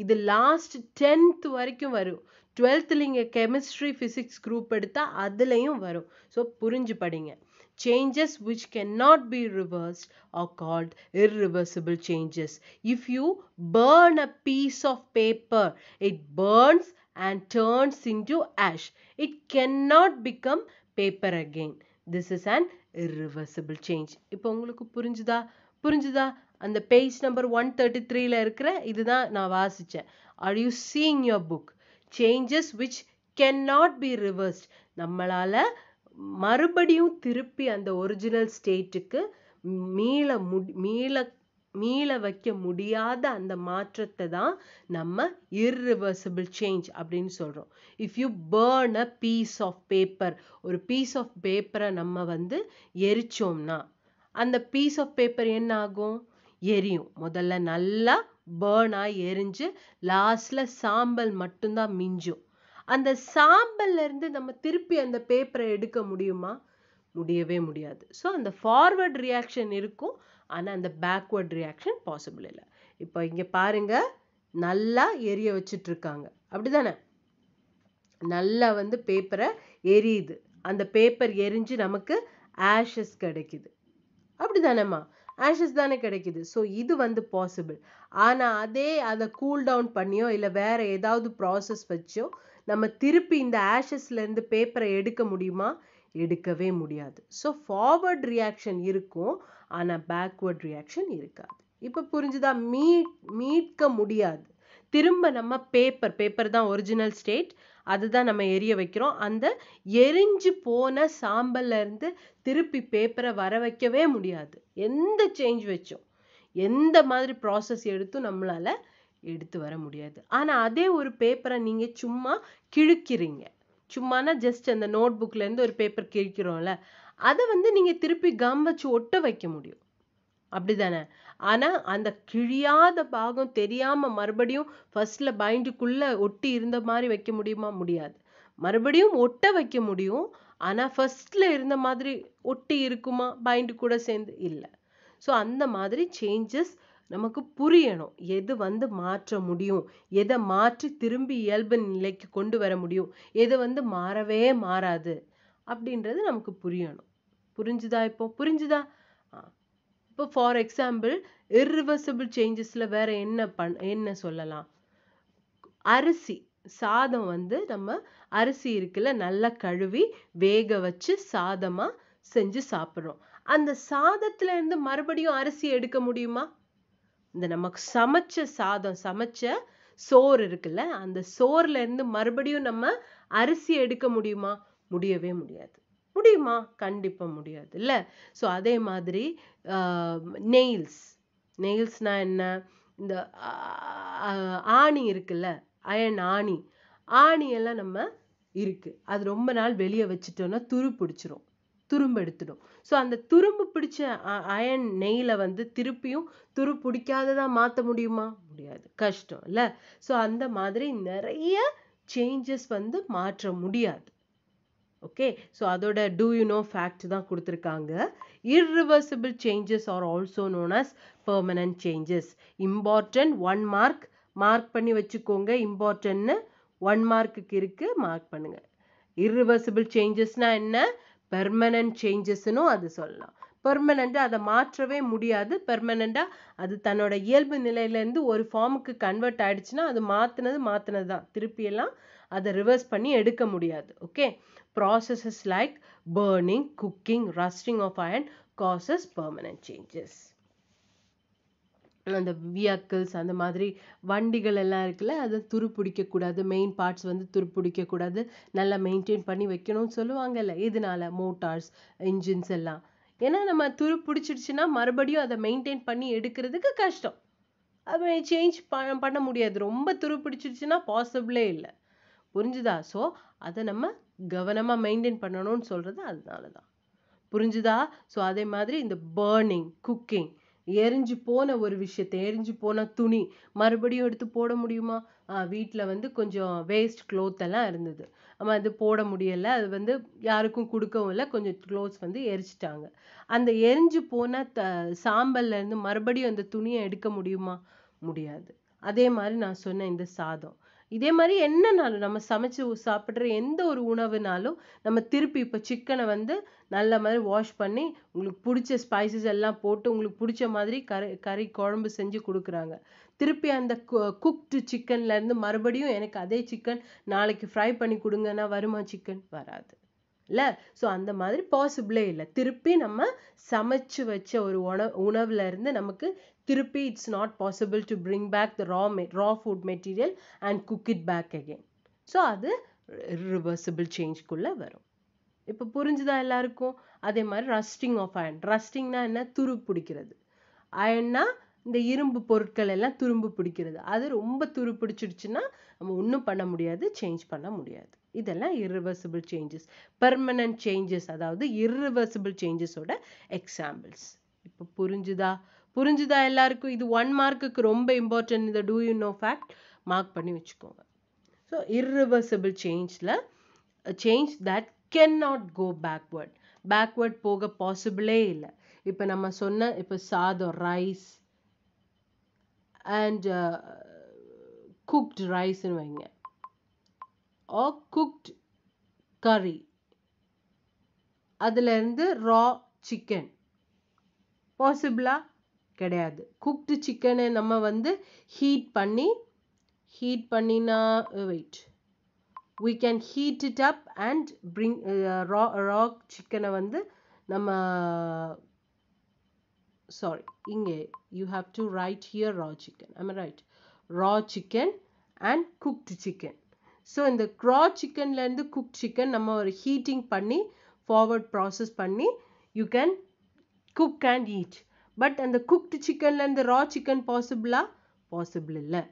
இது லாஸ்ட் டென்த் வரைக்கும் வரும் டுவெல்த்தில் இங்கே கெமிஸ்ட்ரி ஃபிசிக்ஸ் குரூப் எடுத்தால் அதுலேயும் வரும் ஸோ புரிஞ்சு படிங்க changes which can not be reversed are called irreversible changes if you burn a piece of paper it burns and turns into ash. It cannot become paper again. This is an irreversible change. இப்போ உங்களுக்கு புரிஞ்சுதா புரிஞ்சுதா அந்த page number one thirty த்ரீல இருக்கிற இதுதான் நான் வாசிச்சேன் are you seeing your book changes which can not be reversed நம்மளால மறுபடியும் திருப்பி அந்த ஒரிஜினல் ஸ்டேட்டுக்கு மீள முடி மீள மீள வைக்க முடியாத அந்த மாற்றத்தை தான் நம்ம இர்ரிவர்சிபிள் சேஞ்ச் அப்படின்னு சொல்கிறோம் if you burn a piece of paper ஒரு பீஸ் ஆஃப் பேப்பரை நம்ம வந்து எரிச்சோம்னா அந்த பீஸ் ஆஃப் பேப்பர் என்ன ஆகும் எரியும் முதல்ல நல்லா பேர்னாக எரிஞ்சு லாஸ்டில் சாம்பல் மட்டும்தான் மிஞ்சும் அந்த சாம்பல்லேருந்து நம்ம திருப்பி அந்த பேப்பரை எடுக்க முடியுமா முடியவே முடியாது ஸோ அந்த ஃபார்வர்ட் ரியாக்ஷன் இருக்கும் ஆனால் அந்த பேக்வர்ட் ரியாக்ஷன் பாசிபிள் இல்லை இப்போ இங்கே பாருங்கள் நல்லா எரிய வச்சிட்ருக்காங்க அப்படி தானே நல்லா வந்து பேப்பரை எரியுது அந்த பேப்பர் எரிஞ்சு நமக்கு ஆஷஸ் கிடைக்குது அப்படி தானேம்மா ஆஷஸ் தானே கிடைக்குது ஸோ இது வந்து பாசிபிள் ஆனால் அதே அதை கூல் டவுன் பண்ணியோ இல்லை வேறு ஏதாவது ப்ராசஸ் வச்சோ நம்ம திருப்பி இந்த ஆஷஸ்லேருந்து பேப்பரை எடுக்க முடியுமா எடுக்கவே முடியாது ஸோ ஃபார்வர்ட் ரியாக்ஷன் இருக்கும் ஆனால் பேக்வர்ட் ரியாக்ஷன் இருக்காது இப்போ புரிஞ்சுதா மீட் மீட்க முடியாது திரும்ப நம்ம பேப்பர் பேப்பர் தான் ஒரிஜினல் ஸ்டேட் அதுதான் நம்ம எரிய வைக்கிறோம் அந்த எரிஞ்சு போன சாம்பல்லேருந்து திருப்பி பேப்பரை வர வைக்கவே முடியாது எந்த சேஞ்ச் வச்சும் எந்த மாதிரி ப்ராசஸ் எடுத்தும் நம்மளால் எடுத்து வர முடியாது ஆனால் அதே ஒரு பேப்பரை நீங்கள் சும்மா கிழிக்கிறீங்க சும்மானா ஜஸ்ட் அந்த நோட் இருந்து ஒரு பேப்பர் கிழிக்கிறோம்ல அதை வந்து நீங்கள் திருப்பி கம் வச்சு ஒட்ட வைக்க முடியும் அப்படி தானே ஆனால் அந்த கிழியாத பாகம் தெரியாமல் மறுபடியும் ஃபர்ஸ்டில் பைண்டுக்குள்ளே ஒட்டி இருந்த மாதிரி வைக்க முடியுமா முடியாது மறுபடியும் ஒட்ட வைக்க முடியும் ஆனால் ஃபர்ஸ்டில் இருந்த மாதிரி ஒட்டி இருக்குமா பைண்டு கூட சேர்ந்து இல்லை ஸோ அந்த மாதிரி சேஞ்சஸ் நமக்கு புரியணும் எது வந்து மாற்ற முடியும் எதை மாற்றி திரும்பி இயல்பு நிலைக்கு கொண்டு வர முடியும் எது வந்து மாறவே மாறாது அப்படின்றது நமக்கு புரியணும் புரிஞ்சுதா இப்போ புரிஞ்சுதா இப்போ ஃபார் எக்ஸாம்பிள் இர்ரிவர்சிபிள் சேஞ்சஸில் வேற என்ன பண் என்ன சொல்லலாம் அரிசி சாதம் வந்து நம்ம அரிசி இருக்குல்ல நல்லா கழுவி வேக வச்சு சாதமாக செஞ்சு சாப்பிட்றோம் அந்த சாதத்துல இருந்து மறுபடியும் அரிசி எடுக்க முடியுமா இந்த நமக்கு சமைச்ச சாதம் சமைச்ச சோறு இருக்குல்ல அந்த சோறுல இருந்து மறுபடியும் நம்ம அரிசி எடுக்க முடியுமா முடியவே முடியாது முடியுமா கண்டிப்பாக முடியாது இல்லை ஸோ அதே மாதிரி நெயில்ஸ் நெயில்ஸ்னால் என்ன இந்த ஆணி இருக்குல்ல அயன் ஆணி ஆணியெல்லாம் நம்ம இருக்குது அது ரொம்ப நாள் வெளியே வச்சுட்டோன்னா துரு பிடிச்சிரும் துரும்பு எடுத்துடும் ஸோ அந்த துரும்பு பிடிச்ச அயன் நெய்யில் வந்து திருப்பியும் துரு பிடிக்காததாக மாற்ற முடியுமா முடியாது கஷ்டம் இல்லை ஸோ அந்த மாதிரி நிறைய சேஞ்சஸ் வந்து மாற்ற முடியாது ஓகே ஸோ அதோட டூ யூ நோ ஃபேக்ட் தான் கொடுத்துருக்காங்க irreversible changes are also known as permanent changes important one mark mark பண்ணி வச்சுக்கோங்க இம்பார்ட்டன்ட்னு ஒன் மார்க்குக்கு இருக்குது மார்க் பண்ணுங்கள் இர்ரிவர்சிபிள் சேஞ்சஸ்னால் என்ன பெர்மனன்ட் சேஞ்சஸ்னும் அது சொல்லலாம் பெர்மனண்ட்டாக அதை மாற்றவே முடியாது பெர்மனண்ட்டாக அது தன்னோட இயல்பு நிலையிலேருந்து ஒரு ஃபார்முக்கு கன்வெர்ட் ஆகிடுச்சுன்னா அது மாற்றினது மாற்றினது தான் திருப்பியெல்லாம் அதை ரிவர்ஸ் பண்ணி எடுக்க முடியாது okay processes like burning, cooking, rusting of iron causes permanent changes. அந்த வியாக்கிள்ஸ் அந்த மாதிரி வண்டிகள் எல்லாம் இருக்குல்ல அதை துருப்பிடிக்கக்கூடாது மெயின் பார்ட்ஸ் வந்து துருப்பிடிக்கக்கூடாது நல்லா மெயின்டைன் பண்ணி வைக்கணும்னு சொல்லுவாங்கல்ல இதனால மோட்டார்ஸ் இன்ஜின்ஸ் எல்லாம் ஏன்னா நம்ம துரு பிடிச்சிடுச்சுன்னா மறுபடியும் அதை மெயின்டைன் பண்ணி எடுக்கிறதுக்கு கஷ்டம் அதை சேஞ்ச் பண்ண முடியாது ரொம்ப துரு பிடிச்சிடுச்சுன்னா பாசிபிளே இல்லை புரிஞ்சுதா ஸோ அதை நம்ம கவனமாக மெயின்டைன் பண்ணணும்னு சொல்கிறது அதனால தான் புரிஞ்சுதா ஸோ அதே மாதிரி இந்த பேர்னிங் குக்கிங் எரிஞ்சு போன ஒரு விஷயத்தை எரிஞ்சு போன துணி மறுபடியும் எடுத்து போட முடியுமா வீட்டில் வந்து கொஞ்சம் வேஸ்ட் க்ளோத் எல்லாம் இருந்தது நம்ம அது போட முடியலை அது வந்து யாருக்கும் கொடுக்கவும் இல்லை கொஞ்சம் க்ளோத்ஸ் வந்து எரிச்சிட்டாங்க அந்த எரிஞ்சு போன த சாம்பல்லேருந்து மறுபடியும் அந்த துணியை எடுக்க முடியுமா முடியாது அதே மாதிரி நான் சொன்ன இந்த சாதம் இதே மாதிரி என்னனாலும் நம்ம சமைச்சு சாப்பிட்ற எந்த ஒரு உணவுனாலும் நம்ம திருப்பி இப்போ சிக்கனை வந்து நல்ல மாதிரி வாஷ் பண்ணி உங்களுக்கு பிடிச்ச ஸ்பைசஸ் எல்லாம் போட்டு உங்களுக்கு பிடிச்ச மாதிரி கறி கறி குழம்பு செஞ்சு கொடுக்குறாங்க திருப்பி அந்த குக்டு சிக்கன்லேருந்து மறுபடியும் எனக்கு அதே சிக்கன் நாளைக்கு ஃப்ரை பண்ணி கொடுங்கன்னா வருமா சிக்கன் வராது இல்லை ஸோ அந்த மாதிரி பாசிபிளே இல்லை திருப்பி நம்ம சமைச்சு வச்ச ஒரு உணவு இருந்து நமக்கு திருப்பி it's not possible to bring back the raw மெ raw food material and cook it back again so அது ரிவர்சிபிள் சேஞ்சுக்குள்ளே வரும் இப்போ புரிஞ்சுதா எல்லாருக்கும் அதே மாதிரி ரஸ்டிங் ஆஃப் அயன் ரஸ்டிங்னா என்ன துரு பிடிக்கிறது அயன்னா இந்த இரும்பு பொருட்கள் எல்லாம் துரும்பு பிடிக்கிறது அது ரொம்ப துரு பிடிச்சிடுச்சுன்னா நம்ம ஒன்றும் பண்ண முடியாது சேஞ்ச் பண்ண முடியாது இதெல்லாம் இர்ரிவர்சிபிள் சேஞ்சஸ் பெர்மனன்ட் சேஞ்சஸ் அதாவது இர்ரிவர்சிபிள் சேஞ்சஸோட எக்ஸாம்பிள்ஸ் இப்போ புரிஞ்சுதா புரிஞ்சுதா எல்லாருக்கும் இது ஒன் மார்க்குக்கு ரொம்ப இம்பார்ட்டன்ட் இந்த do you know fact mark பண்ணி வச்சுக்கோங்க ஸோ இர்ரிவர்சிபிள் சேஞ்சில் change that can not go backward backward போக பாசிபிளே இல்லை இப்போ நம்ம சொன்ன இப்போ சாதம் ரைஸ் அண்ட் குக்டு ரைஸ்னு வைங்க or cooked curry அதுலேருந்து ரா சிக்கன் பாசிபிளா கிடையாது குக்டு சிக்கனை நம்ம வந்து ஹீட் பண்ணி ஹீட் பண்ணினா wait we can heat it up and bring uh, raw raw chicken வந்து நம்ம sorry இங்கே you have to write here raw chicken am I right raw chicken and cooked chicken so இந்த க்ரா சிக்கன்லேருந்து cook chicken நம்ம ஒரு heating பண்ணி forward process பண்ணி you can cook and eat but அந்த குக்டு சிக்கன்லேருந்து ரா சிக்கன் பாசிபிளா பாசிபிள் இல்லை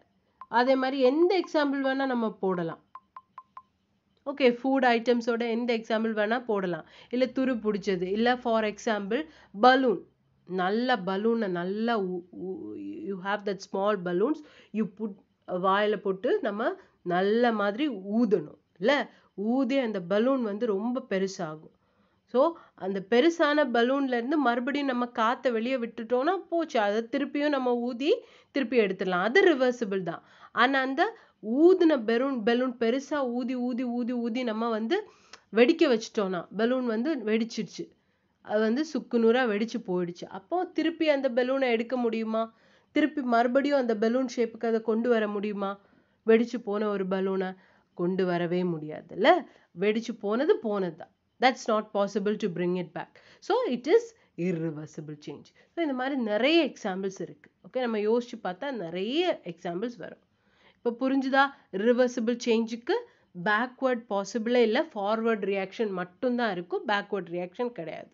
அதே மாதிரி எந்த எக்ஸாம்பிள் வேணால் நம்ம போடலாம் ஓகே ஃபுட் ஐட்டம்ஸோட எந்த எக்ஸாம்பிள் வேணால் போடலாம் இல்லை துரு பிடிச்சது இல்லை ஃபார் எக்ஸாம்பிள் பலூன் நல்ல பலூனை நல்லா you have that small balloons you put வாயில் போட்டு நம்ம நல்ல மாதிரி ஊதணும் இல்லை ஊதி அந்த பலூன் வந்து ரொம்ப பெருசாகும் ஸோ அந்த பெருசான பலூன்லேருந்து மறுபடியும் நம்ம காற்றை வெளியே விட்டுட்டோம்னா போச்சு அதை திருப்பியும் நம்ம ஊதி திருப்பி எடுத்துடலாம் அது ரிவர்சிபிள் தான் ஆனால் அந்த ஊதின பெலூன் பலூன் பெருசாக ஊதி ஊதி ஊதி ஊதி நம்ம வந்து வெடிக்க வச்சிட்டோம்னா பலூன் வந்து வெடிச்சிடுச்சு அது வந்து சுக்கு நூறாக வெடிச்சு போயிடுச்சு அப்போ திருப்பி அந்த பலூனை எடுக்க முடியுமா திருப்பி மறுபடியும் அந்த பலூன் ஷேப்புக்கு அதை கொண்டு வர முடியுமா வெடிச்சு போன ஒரு பலூனை கொண்டு வரவே முடியாதுல்ல வெடிச்சு போனது போனது தான் that's not possible to bring it back so it is irreversible change so இந்த மாதிரி நிறைய எக்ஸாம்பிள்ஸ் இருக்குது ஓகே நம்ம யோசித்து பார்த்தா நிறைய எக்ஸாம்பிள்ஸ் வரும் இப்போ புரிஞ்சுதா ரிவர்சிபிள் சேஞ்சுக்கு பேக்வேர்ட் பாசிபிளே இல்லை ஃபார்வர்ட் ரியாக்ஷன் மட்டும்தான் இருக்கும் பேக்வேர்ட் ரியாக்ஷன் கிடையாது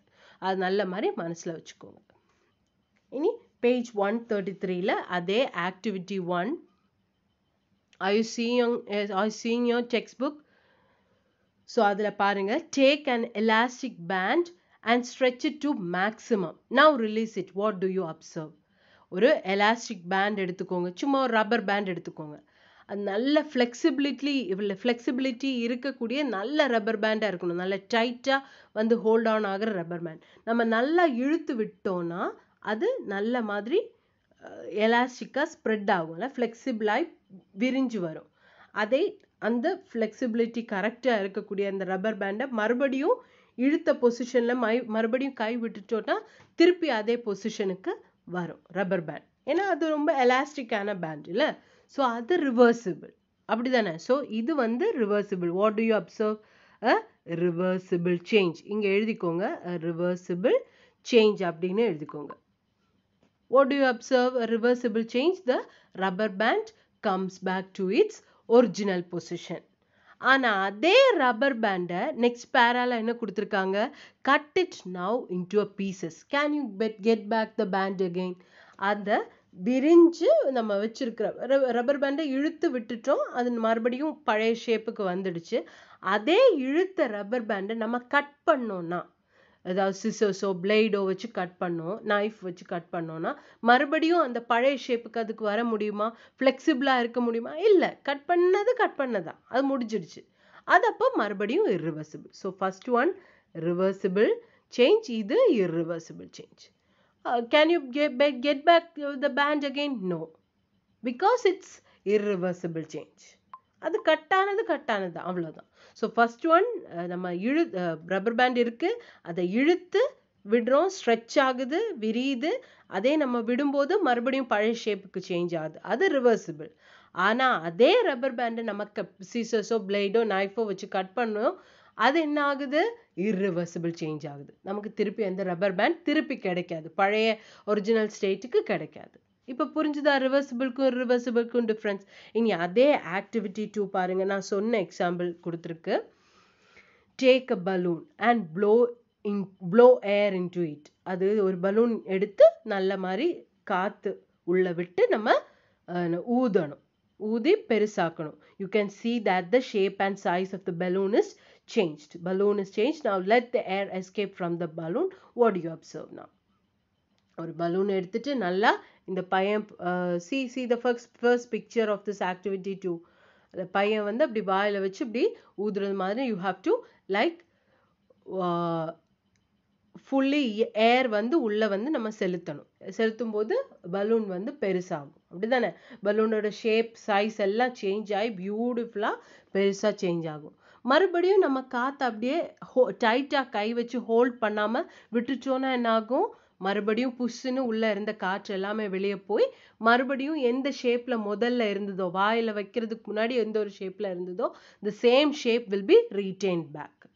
அது நல்ல மாதிரி மனசில் வச்சுக்கோங்க இனி பேஜ் ஒன் தேர்ட்டி த்ரீல அதே activity one I you seeing I seeing your text book so அதில் பாருங்கள் take and elastic band and stretch it to maximum now release it what do you observe ஒரு எலாஸ்டிக் பேண்ட் எடுத்துக்கோங்க சும்மா ஒரு rubber band எடுத்துக்கோங்க அது நல்ல flexibility இவ்வளோ ஃப்ளெக்சிபிலிட்டி இருக்கக்கூடிய நல்ல ரப்பர் பேண்டாக இருக்கணும் நல்ல டைட்டாக வந்து ஹோல்ட் ஆன் ஆகிற ரப்பர் பேண்ட் நம்ம நல்லா இழுத்து விட்டோன்னா அது நல்ல மாதிரி எலாஸ்டிக்காக ஸ்ப்ரெட் ஆகும்ல ஃப்ளெக்சிபிளாகி விரிஞ்சு வரும் அதை அந்த ஃப்ளெக்சிபிலிட்டி கரெக்டாக இருக்கக்கூடிய அந்த ரப்பர் பேண்டை மறுபடியும் இழுத்த பொசிஷனில் மை மறுபடியும் கை விட்டுட்டோன்னா திருப்பி அதே பொசிஷனுக்கு வரும் ரப்பர் பேண்ட் ஏன்னா அது ரொம்ப எலாஸ்டிக்கான பேண்ட் இல்லை ஸோ அது ரிவர்சிபிள் அப்படி தானே ஸோ இது வந்து reversible what do you observe a reversible change இங்கே எழுதிக்கோங்க ரிவர்சிபிள் சேஞ்ச் அப்படின்னு எழுதிக்கோங்க what do you observe reversible change the rubber band comes back to its original position ஆனால் அதே ரப்பர் பேண்டை நெக்ஸ்ட் பேரால் என்ன கொடுத்துருக்காங்க cut it now into a pieces can you get get back the band again அந்த விரிஞ்சு நம்ம வச்சுருக்கிற ரப்பர் பேண்டை இழுத்து விட்டுட்டோம் அது மறுபடியும் பழைய ஷேப்புக்கு வந்துடுச்சு அதே இழுத்த ரப்பர் பேண்டை நம்ம கட் பண்ணோன்னா ஏதாவது சிசர்ஸோ பிளேடோ வச்சு கட் பண்ணோம் நைஃப் வச்சு கட் பண்ணோன்னா மறுபடியும் அந்த பழைய ஷேப்புக்கு அதுக்கு வர முடியுமா ஃப்ளெக்சிபிளாக இருக்க முடியுமா இல்லை கட் பண்ணது கட் பண்ணதான் அது முடிஞ்சிடுச்சு அது அப்போ மறுபடியும் irreversible so first one reversible change இது irreversible change can you get back the band again no because it's irreversible change அது கட்டானது கட்டானது அவ்வளோதான் ஸோ ஃபஸ்ட் ஒன் நம்ம இழு ரப்பர் பேண்ட் இருக்குது அதை இழுத்து விடுறோம் ஸ்ட்ரெச் ஆகுது விரியுது அதே நம்ம விடும்போது மறுபடியும் பழைய ஷேப்புக்கு சேஞ்ச் ஆகுது அது ரிவர்சிபிள் ஆனால் அதே ரப்பர் பேண்டை நமக்கு சீசஸோ பிளேடோ நைஃபோ வச்சு கட் பண்ணோம் அது என்ன ஆகுது இர்ரிவர்சிபிள் சேஞ்ச் ஆகுது நமக்கு திருப்பி அந்த ரப்பர் பேண்ட் திருப்பி கிடைக்காது பழைய ஒரிஜினல் ஸ்டேட்டுக்கு கிடைக்காது இப்போ புரிஞ்சுதா ரிவர்சிபிள்க்கும் ரிவர்சிபிள்க்கும் டிஃப்ரென்ஸ் இனி அதே ஆக்டிவிட்டி டூ பாருங்க நான் சொன்ன எக்ஸாம்பிள் கொடுத்துருக்கு take a balloon and blow in blow air into it அது ஒரு பலூன் எடுத்து நல்ல மாதிரி காற்று உள்ளே விட்டு நம்ம ஊதணும் ஊதி பெருசாக்கணும் you can see that the shape and size of the balloon is changed balloon is change now let the air escape from the balloon what you observe நான் ஒரு பலூன் எடுத்துட்டு நல்லா இந்த பையன் see see the first first picture of this activity two அந்த பையன் வந்து அப்படி வாயில் வச்சு இப்படி ஊதுறது மாதிரி you have to like fully air வந்து உள்ளே வந்து நம்ம செலுத்தணும் செலுத்தும் போது பலூன் வந்து பெருசாகும் அப்படி தானே பலூனோட ஷேப் சைஸ் எல்லாம் சேஞ்ச் ஆகி பியூட்டிஃபுல்லாக பெருசாக சேஞ்ச் ஆகும் மறுபடியும் நம்ம காற்று அப்படியே ஹோ டைட்டாக கை வச்சு ஹோல்ட் பண்ணாமல் விட்டுச்சோன்னா என்ன ஆகும் மறுபடியும் புஷ்ஷுன்னு உள்ளே இருந்த காற்று எல்லாமே வெளியே போய் மறுபடியும் எந்த ஷேப்பில் முதல்ல இருந்ததோ வாயில் வைக்கிறதுக்கு முன்னாடி எந்த ஒரு ஷேப்பில் இருந்ததோ the same shape will be retained back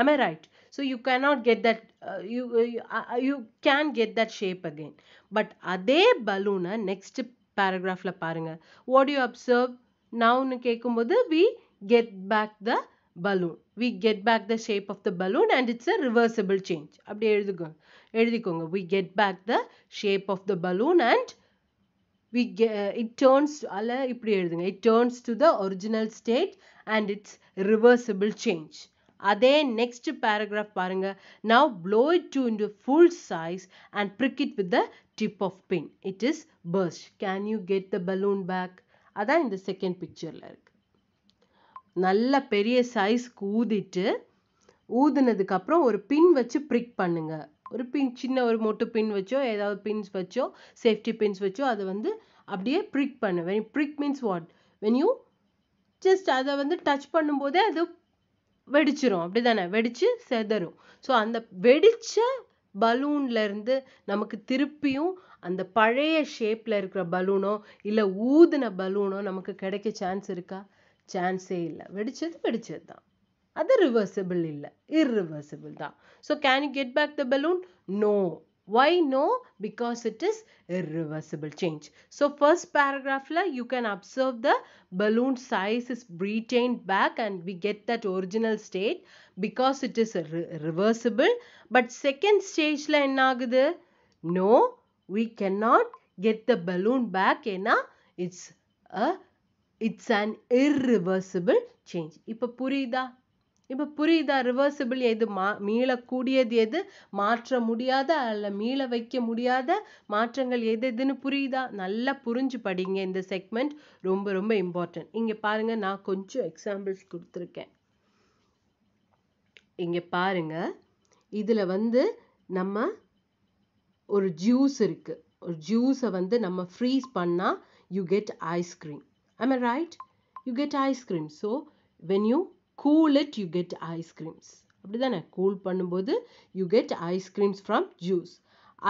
I write so so you cannot get that uh, you uh, uh, you can get that shape again but அதே பலூனை நெக்ஸ்ட் பேராகிராஃப்ல பாருங்கள் வாட் யூ அப்சர்வ் ஒன்று கேட்கும்போது we get back the balloon we get back the shape of the balloon and it's a reversible change அப்படி எழுதுக்கோ எழுதிக்கோங்க we get back the shape of the balloon and we it turns அல்ல இப்படி எழுதுங்க it turns to the original state and it's reversible change அதே next paragraph பாருங்க now blow it to in full size and prick it with the tip of pin it is burst can you get the balloon back அதான் இந்த second பிக்சரில் இருக்குது நல்லா பெரிய சைஸ்க்கு ஊதிட்டு ஊதுனதுக்கப்புறம் ஒரு பின் வச்சு ப்ரிக் பண்ணுங்கள் ஒரு பின் சின்ன ஒரு மொட்டு பின் வச்சோ ஏதாவது பின்ஸ் வச்சோ சேஃப்டி பின்ஸ் வச்சோ அதை வந்து அப்படியே ப்ரிக் பண்ணு when prick means what when you just அதை வந்து டச் பண்ணும்போதே அது வெடிச்சிரும் அப்படி தானே வெடித்து செதறும் ஸோ அந்த வெடித்த பலூன்லேருந்து நமக்கு திருப்பியும் அந்த பழைய ஷேப்பில் இருக்கிற பலூனோ இல்லை ஊதின பலூனோ நமக்கு கிடைக்க சான்ஸ் இருக்கா சான்ஸே இல்லை வெடித்தது வெடித்தது தான் அது ரிவர்சிபிள் இல்லை இர்ரிவர்சிபிள் தான் so can you get back the balloon no Why no? Because it is irreversible change. So first paragraph la you can observe the balloon size is retained back and we get that original state because it is reversible. But second stage la enna No, we cannot get the balloon back it's a it's and irreversible change இப்போ புரியுதா இப்போ புரியுதா reversible எது மா மீளக்கூடியது எது மாற்ற முடியாத அல்ல மீள வைக்க முடியாத மாற்றங்கள் எது எதுன்னு புரியுதா நல்லா புரிஞ்சு படிங்க இந்த செக்மெண்ட் ரொம்ப ரொம்ப இம்பார்ட்டன்ட் இங்கே பாருங்கள் நான் கொஞ்சம் எக்ஸாம்பிள்ஸ் கொடுத்துருக்கேன் இங்கே பாருங்க இதில் வந்து நம்ம ஒரு ஜூஸ் இருக்குது ஒரு ஜூஸை வந்து நம்ம ஃப்ரீஸ் பண்ணால் you get ice cream Am I right? You get ice cream so when you cool it you get ice creams அப்படி தானே கூல் பண்ணும்போது you get ice creams from juice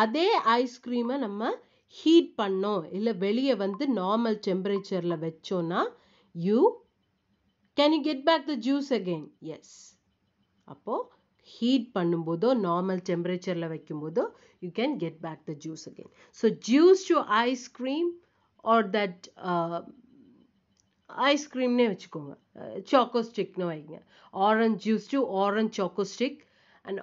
அதே ஐஸ்கிரீமை நம்ம ஹீட் பண்ணோம் இல்லை வெளியே வந்து நார்மல் டெம்பரேச்சரில் வச்சோன்னா you can you get back the juice again yes அப்போது ஹீட் பண்ணும்போதோ நார்மல் டெம்பரேச்சரில் வைக்கும்போதோ you can get back the juice again so juice to ice cream or that ഐസ്ക്രീമിനെ വെച്ചുക്കോങ്ക ചോക്കോ സ്റ്റിക്നു വൈകുക orange juice to orange choco stick and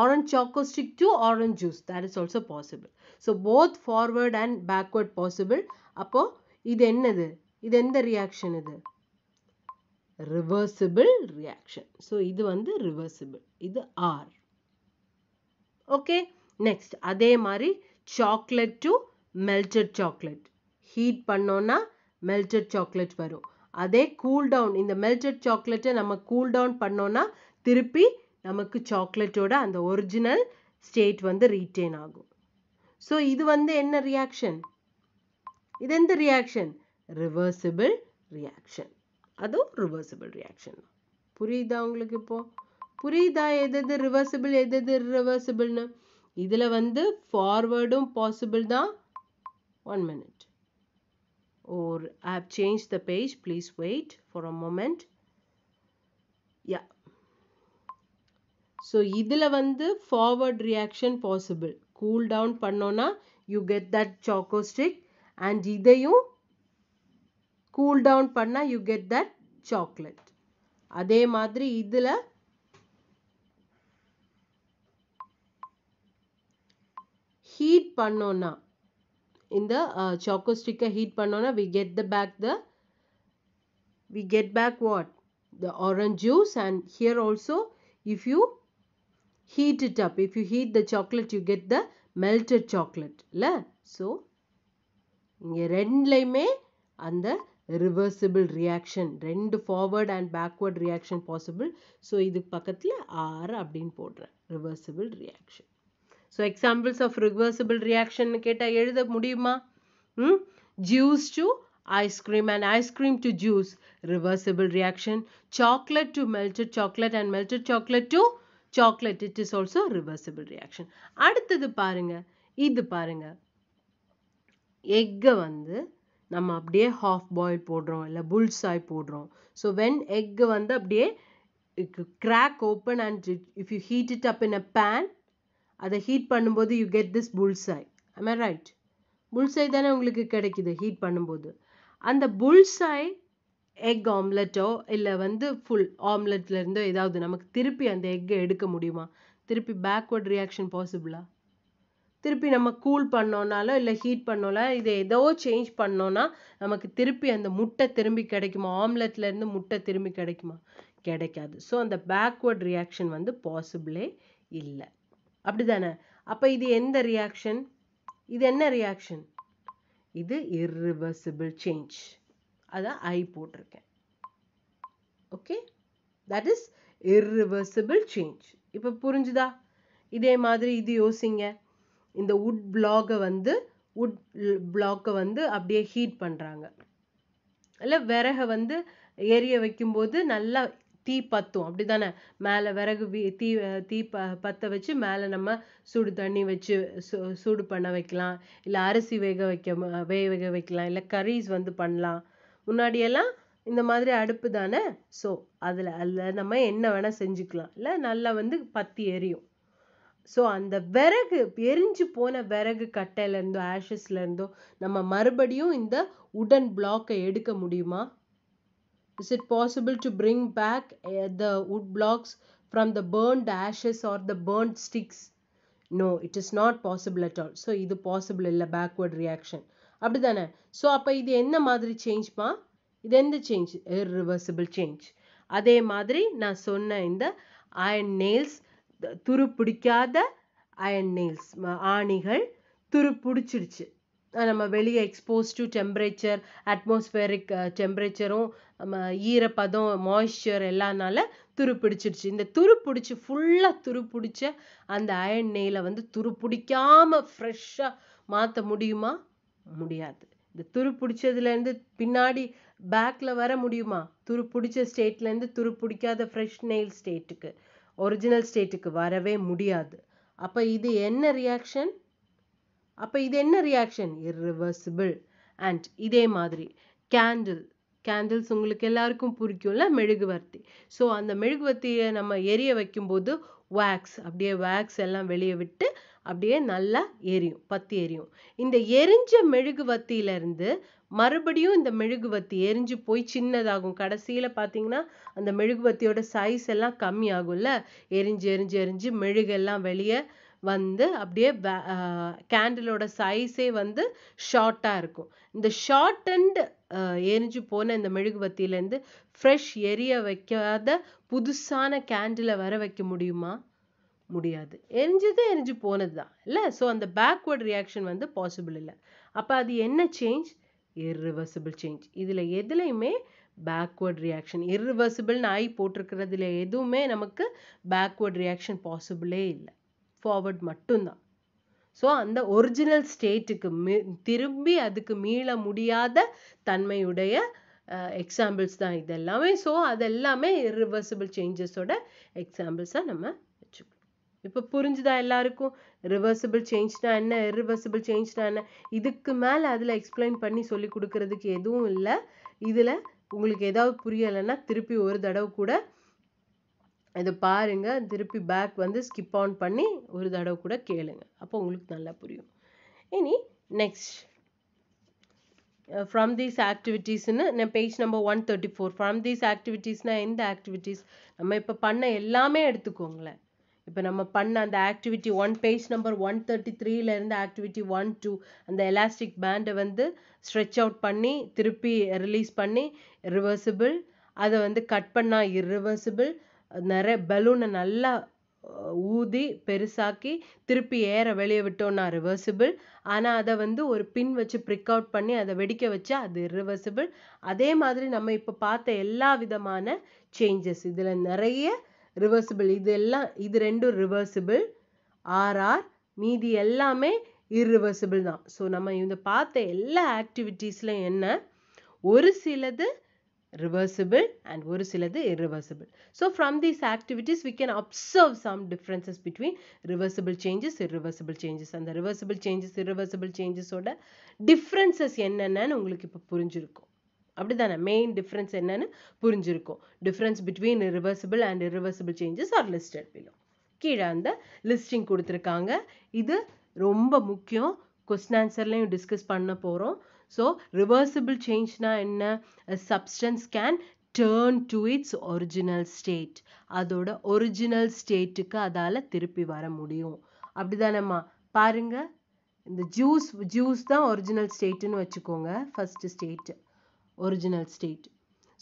orange choco stick to orange juice that is also possible so both forward and backward possible அப்போ இது என்னது இது எந்த reaction இது ரிவர்சிபிள் ரியாக்ஷன் ஸோ இது வந்து ரிவர்சிபிள் இது ஆர் ஓகே நெக்ஸ்ட் அதே மாதிரி chocolate to melted chocolate heat பண்ணோன்னா மெல்டட் சாக்லேட் வரும் அதே கூல் டவுன் இந்த மெல்டட் சாக்லேட்டை நம்ம கூல் டவுன் பண்ணோன்னா திருப்பி நமக்கு சாக்லேட்டோட அந்த ஒரிஜினல் ஸ்டேட் வந்து ரீட்டைன் ஆகும் ஸோ இது வந்து என்ன ரியாக்ஷன் இது எந்த ரியாக்ஷன் ரிவர்சிபிள் ரியாக்ஷன் அதுவும் ரிவர்சிபிள் ரியாக்ஷன் புரியுதா உங்களுக்கு இப்போ புரியுதா எது எது ரிவர்சிபிள் எது எது ரிவர்சிபிள்னு இதில் வந்து ஃபார்வேர்டும் பாசிபிள் தான் one minute or I have changed the page please wait for a moment yeah so இதில் வந்து forward reaction possible cool down பண்ணோனா you get that choco stick and இதையும் cool down பண்ணா you get that chocolate அதே madri idhila heat, பண்ணோன்னா இந்த choco ஸ்டிக்கை heat பண்ணோன்னா we get the back the we get back what the orange juice and here also if you heat it up if you heat the chocolate you get the melted chocolate இல்லை so இங்கே ரெண்டுலையுமே அந்த reversible reaction ரெண்டு forward and backward reaction possible so இதுக்கு பக்கத்தில் ஆறு அப்படின்னு போடுறேன் reversible reaction so examples of reversible reaction கேட்டால் எழுத முடியுமா ம் juice to ice cream and ice cream to juice reversible reaction chocolate to melted chocolate and melted chocolate to chocolate it is also reversible reaction அடுத்தது பாருங்க இது பாருங்க எக்கை வந்து நம்ம அப்படியே ஹாஃப் பாயில் போடுறோம் இல்லை ஆய் போடுறோம் ஸோ வென் எக்கு வந்து அப்படியே crack open and if you heat it up in a pan அதை ஹீட் பண்ணும்போது you get this bullseye I'm right bullseye தானே உங்களுக்கு கிடைக்குது ஹீட் பண்ணும்போது அந்த புல்சாய் எக் ஆம்லெட்டோ இல்லை வந்து ஃபுல் ஆம்லெட்லேருந்தோ ஏதாவது நமக்கு திருப்பி அந்த எக்கை எடுக்க முடியுமா திருப்பி பேக்வர்ட் ரியாக்ஷன் பாசிபிளா திருப்பி நம்ம கூல் பண்ணோனாலோ இல்லை ஹீட் பண்ணோனா இதை ஏதோ சேஞ்ச் பண்ணோன்னா நமக்கு திருப்பி அந்த முட்டை திரும்பி கிடைக்குமா ஆம்லெட்லேருந்து முட்டை திரும்பி கிடைக்குமா கிடைக்காது ஸோ அந்த பேக்வர்ட் ரியாக்ஷன் வந்து பாசிபிளே இல்லை அப்படிதானே அப்போ இது எந்த ரியாக்ஷன் இது என்ன ரியாக்ஷன் இது இர்ரிவர்சிபிள் சேஞ்ச் அதான் ஐ போட்டிருக்கேன் okay that is irreversible change இப்போ புரிஞ்சுதா இதே மாதிரி இது யோசிங்க இந்த உட் பிளாகை வந்து உட் பிளாக்கை வந்து அப்படியே ஹீட் பண்ணுறாங்க இல்லை விறகை வந்து எரிய வைக்கும்போது நல்லா தீ பற்றும் அப்படி தானே மேலே விறகு வீ தீ தீ ப பற்ற வச்சு மேலே நம்ம சூடு தண்ணி வச்சு சூ சூடு பண்ண வைக்கலாம் இல்லை அரிசி வேக வைக்க வேக வேக வைக்கலாம் இல்லை கரீஸ் வந்து பண்ணலாம் முன்னாடியெல்லாம் இந்த மாதிரி அடுப்பு தானே ஸோ அதில் அதில் நம்ம என்ன வேணால் செஞ்சுக்கலாம் இல்லை நல்லா வந்து பத்தி எரியும் ஸோ அந்த விறகு எரிஞ்சு போன விறகு கட்டையிலேருந்தோ ஆஷஸ்லேருந்தோ நம்ம மறுபடியும் இந்த உடன் பிளாக்கை எடுக்க முடியுமா Is it possible to bring back the wood wood from the the burned or the the sticks no it is not possible at all so இது பாசிபிள் இல்லை பேக்வேர்ட் ரியாக்ஷன் அப்படி தானே ஸோ அப்போ இது என்ன மாதிரி சேஞ்ச்மா இது எந்த சேஞ்ச் இர்ரிவர்சிபிள் சேஞ்ச் அதே மாதிரி நான் சொன்ன இந்த அயன் நெயில்ஸ் துரு பிடிக்காத அயன் நெயில்ஸ் ஆணிகள் துரு பிடிச்சிருச்சு நம்ம வெளியே எக்ஸ்போஸ் டு டெம்பரேச்சர் அட்மாஸ்ஃபேரிக் டெம்பரேச்சரும் நம்ம ஈரப்பதம் மாய்ஸ்சர் எல்லாம்னால துரு இந்த துரு பிடிச்சி ஃபுல்லாக துரு பிடிச்ச அந்த அயன் நெய்யில் வந்து துரு பிடிக்காமல் ஃப்ரெஷ்ஷாக மாற்ற முடியுமா முடியாது இந்த துரு பிடிச்சதுலேருந்து பின்னாடி பேக்கில் வர முடியுமா துரு பிடிச்ச ஸ்டேட்லேருந்து துரு பிடிக்காத ஃப்ரெஷ் நெயில் ஸ்டேட்டுக்கு ஒரிஜினல் ஸ்டேட்டுக்கு வரவே முடியாது அப்போ இது என்ன ரியாக்ஷன் அப்போ இது என்ன ரியாக்ஷன் இர்ரிவர்சிபிள் அண்ட் இதே மாதிரி கேண்டில் கேண்டில்ஸ் உங்களுக்கு எல்லாருக்கும் பிடிக்கும்ல மெழுகுவர்த்தி ஸோ அந்த மெழுகுவர்த்தியை நம்ம எரிய வைக்கும்போது வேக்ஸ் அப்படியே வேக்ஸ் எல்லாம் வெளியே விட்டு அப்படியே நல்லா எரியும் பத்தி எரியும் இந்த எரிஞ்ச மெழுகுவத்தியிலேருந்து மறுபடியும் இந்த மெழுகுவத்தி எரிஞ்சு போய் சின்னதாகும் கடைசியில் பார்த்தீங்கன்னா அந்த மெழுகுவத்தியோட சைஸ் எல்லாம் கம்மியாகும்ல எரிஞ்சு எரிஞ்சு எரிஞ்சு மெழுகெல்லாம் வெளியே வந்து அப்படியே கேண்டிலோட சைஸே வந்து ஷார்ட்டாக இருக்கும் இந்த ஷார்ட் அண்ட் எரிஞ்சு போன இந்த மெழுகுவத்தியிலேருந்து ஃப்ரெஷ் எரிய வைக்காத புதுசான கேண்டிலை வர வைக்க முடியுமா முடியாது எரிஞ்சது எரிஞ்சு போனது தான் இல்லை ஸோ அந்த பேக்வர்ட் ரியாக்ஷன் வந்து பாசிபிள் இல்லை அப்போ அது என்ன சேஞ்ச் இர்ரிவர்சிபிள் சேஞ்ச் இதில் எதுலையுமே பேக்வேர்ட் ரியாக்ஷன் இர்ரிவர்சிபிள்னு ஆகி போட்டிருக்கிறதுல எதுவுமே நமக்கு பேக்வேர்ட் ரியாக்ஷன் பாசிபிளே இல்லை ஃபார்வர்ட் மட்டும்தான் ஸோ அந்த ஒரிஜினல் ஸ்டேட்டுக்கு மீ திரும்பி அதுக்கு மீள முடியாத தன்மையுடைய எக்ஸாம்பிள்ஸ் தான் இது எல்லாமே ஸோ அது எல்லாமே இரிவர்சிபிள் சேஞ்சஸோட எக்ஸாம்பிள்ஸாக நம்ம வச்சுக்கணும் இப்போ புரிஞ்சுதா எல்லாருக்கும் ரிவர்சிபிள் சேஞ்ச்னா என்ன இரிவர்சிபிள் சேஞ்ச்னா என்ன இதுக்கு மேலே அதில் எக்ஸ்பிளைன் பண்ணி சொல்லி கொடுக்கறதுக்கு எதுவும் இல்லை இதில் உங்களுக்கு ஏதாவது புரியலைன்னா திருப்பி ஒரு தடவை கூட இது பாருங்கள் திருப்பி பேக் வந்து ஸ்கிப் ஆன் பண்ணி ஒரு தடவை கூட கேளுங்க அப்போ உங்களுக்கு நல்லா புரியும் இனி நெக்ஸ்ட் ஃப்ரம் தீஸ் ஆக்டிவிட்டீஸ்னு நான் page number one thirty four from these ஆக்டிவிட்டீஸ்னால் எந்த ஆக்டிவிட்டீஸ் நம்ம இப்போ பண்ண எல்லாமே எடுத்துக்கோங்களேன் இப்போ நம்ம பண்ண அந்த activity one page number one thirty த்ரீலேருந்து ஆக்டிவிட்டி ஒன் டூ அந்த எலாஸ்டிக் பேண்டை வந்து ஸ்ட்ரெச் அவுட் பண்ணி திருப்பி ரிலீஸ் பண்ணி ரிவர்சிபிள் அதை வந்து கட் பண்ணால் இர்ரிவர்சிபிள் நிறைய பலூனை நல்லா ஊதி பெருசாக்கி திருப்பி ஏற வெளியே விட்டோம்னா ரிவர்சிபிள் ஆனால் அதை வந்து ஒரு பின் வச்சு ப்ரிக் அவுட் பண்ணி அதை வெடிக்க வச்சா அது ரிவர்சிபிள் அதே மாதிரி நம்ம இப்போ பார்த்த எல்லா விதமான சேஞ்சஸ் இதில் நிறைய ரிவர்சிபிள் இது எல்லாம் இது ரெண்டும் ரிவர்சிபிள் ஆர்ஆர் மீதி எல்லாமே இரிவர்சிபிள் தான் ஸோ நம்ம இந்த பார்த்த எல்லா ஆக்டிவிட்டீஸில் என்ன ஒரு சிலது reversible and ஒரு சிலது irreversible. So from these activities we can observe some differences between reversible changes, irreversible changes அந்த reversible changes, irreversible changes ஓட differences என்னென்னு உங்களுக்கு இப்போ புரிஞ்சிருக்கும் அப்படிதானே மெயின் டிஃப்ரென்ஸ் என்னன்னு புரிஞ்சிருக்கும் difference between reversible and irreversible changes are listed below கீழே அந்த லிஸ்டிங் கொடுத்துருக்காங்க இது ரொம்ப முக்கியம் கொஸ்டின் ஆன்சர்லையும் டிஸ்கஸ் பண்ண போகிறோம் ஸோ ரிவர்சிபிள் சேஞ்ச்னா என்ன substance can turn to its original state அதோட ஒரிஜினல் ஸ்டேட்டுக்கு அதால் திருப்பி வர முடியும் அப்படி தானேம்மா இந்த ஜூஸ் ஜூஸ் தான் ஒரிஜினல் ஸ்டேட்டுன்னு வச்சுக்கோங்க first state original state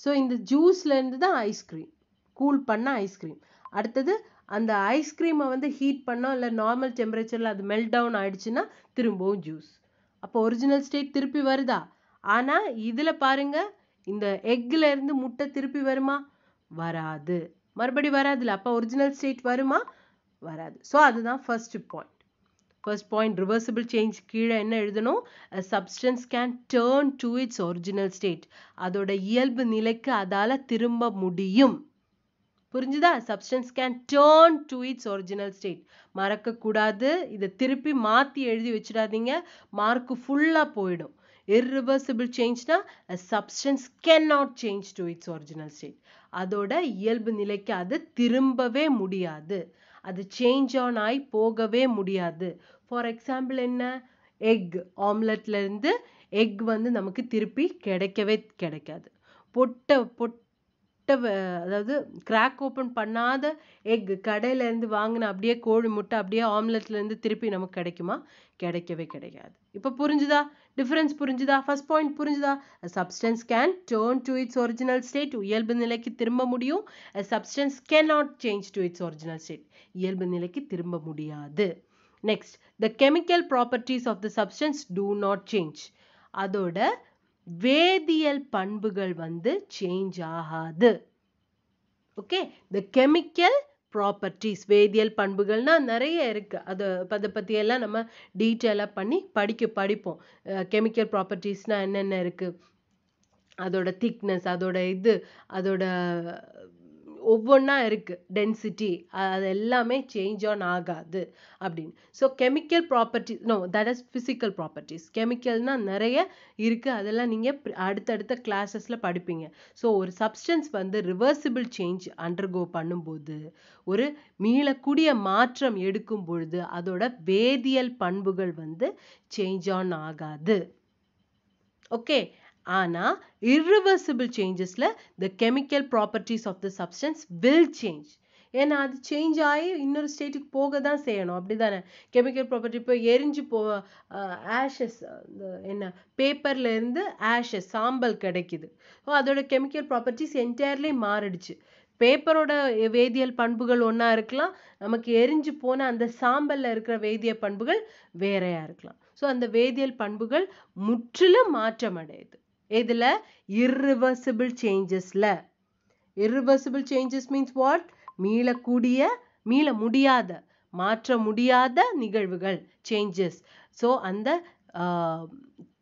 so இந்த ஜூஸ்லேருந்து தான் ஐஸ்கிரீம் கூல் பண்ண ஐஸ்கிரீம் அடுத்தது அந்த ஐஸ்கிரீமை வந்து ஹீட் பண்ணோம் இல்லை நார்மல் டெம்பரேச்சரில் அது மெல்ட் டவுன் ஆயிடுச்சுன்னா திரும்பவும் ஜூஸ் அப்போ ஒரிஜினல் ஸ்டேட் திருப்பி வருதா ஆனால் இதில் பாருங்க இந்த எக்ல இருந்து முட்டை திருப்பி வருமா வராது மறுபடி வராதுல்ல அப்போ ஒரிஜினல் ஸ்டேட் வருமா வராது ஸோ அதுதான் first point first point reversible change கீழே என்ன எழுதணும் substance can turn to its original state அதோட இயல்பு நிலைக்கு அதால் திரும்ப முடியும் புரிஞ்சுதா substance can turn to its original state மறக்கக்கூடாது இதை திருப்பி மாற்றி எழுதி வச்சிடாதீங்க மார்க்கு ஃபுல்லாக போயிடும் இர்ரிவர்சிபிள் சேஞ்ச்னா a substance can not change to its original state அதோட இயல்பு நிலைக்கு அது திரும்பவே முடியாது அது சேஞ்ச் ஆன் ஆகி போகவே முடியாது ஃபார் எக்ஸாம்பிள் என்ன எக் ஆம்லெட்லேருந்து எக் வந்து நமக்கு திருப்பி கிடைக்கவே கிடைக்காது பொட்டை பொட் முட்டை அதாவது கிராக் ஓப்பன் பண்ணாத எக் கடையிலேருந்து வாங்கின அப்படியே கோழி முட்டை அப்படியே ஆம்லெட்லேருந்து திருப்பி நமக்கு கிடைக்குமா கிடைக்கவே கிடைக்காது இப்போ புரிஞ்சுதா டிஃப்ரென்ஸ் புரிஞ்சுதா ஃபஸ்ட் பாயிண்ட் புரிஞ்சுதா substance can turn to its original state இயல்பு நிலைக்கு திரும்ப முடியும் substance can not change to its original state இயல்பு நிலைக்கு திரும்ப முடியாது next the chemical properties of the substance do not change அதோட வேதியியல் பண்புகள் வந்து சேஞ்ச் ஆகாது ஓகே த கெமிக்கல் ப்ராப்பர்ட்டிஸ் வேதியியல் பண்புகள்னா நிறைய இருக்குது அது அதை பற்றியெல்லாம் நம்ம டீட்டெயிலாக பண்ணி படிக்க படிப்போம் கெமிக்கல் ப்ராப்பர்ட்டிஸ்னால் என்னென்ன இருக்குது அதோட திக்னஸ் அதோட இது அதோட ஒவ்வொன்றா இருக்குது டென்சிட்டி அது எல்லாமே சேஞ்ச் ஆன் ஆகாது அப்படின்னு so chemical properties no that is physical properties கெமிக்கல்னால் நிறைய இருக்குது அதெல்லாம் நீங்கள் அடுத்தடுத்த கிளாஸஸில் படிப்பீங்க ஸோ ஒரு சப்ஸ்டன்ஸ் வந்து ரிவர்சிபிள் சேஞ்ச் அண்டர்கோ பண்ணும்போது ஒரு மீளக்கூடிய மாற்றம் எடுக்கும் பொழுது அதோட வேதியியல் பண்புகள் வந்து சேஞ்ச் ஆன் ஆகாது ஓகே ஆனால் இர்ரிவர்சிபிள் சேஞ்சஸில் the chemical properties of the substance will change ஏன்னா அது சேஞ்ச் ஆகி இன்னொரு ஸ்டேட்டுக்கு போக தான் செய்யணும் அப்படி தானே கெமிக்கல் ப்ராப்பர்ட்டி இப்போ எரிஞ்சு போ ஆஷஸ் என்ன பேப்பர்லேருந்து ஆஷஸ் சாம்பல் கிடைக்குது ஸோ அதோட கெமிக்கல் ப்ராப்பர்ட்டிஸ் என்டையர்லி மாறிடுச்சு பேப்பரோட வேதியியல் பண்புகள் ஒன்றா இருக்கலாம் நமக்கு எரிஞ்சு போன அந்த சாம்பலில் இருக்கிற வேதிய பண்புகள் வேறையாக இருக்கலாம் ஸோ அந்த வேதியியல் பண்புகள் முற்றிலும் மாற்றம் அடையுது இதில் இர்ரிவர்சிபிள் சேஞ்சஸில் இர்ரிவர்சிபிள் சேஞ்சஸ் மீன்ஸ் வாட் மீளக்கூடிய மீள முடியாத மாற்ற முடியாத நிகழ்வுகள் சேஞ்சஸ் ஸோ அந்த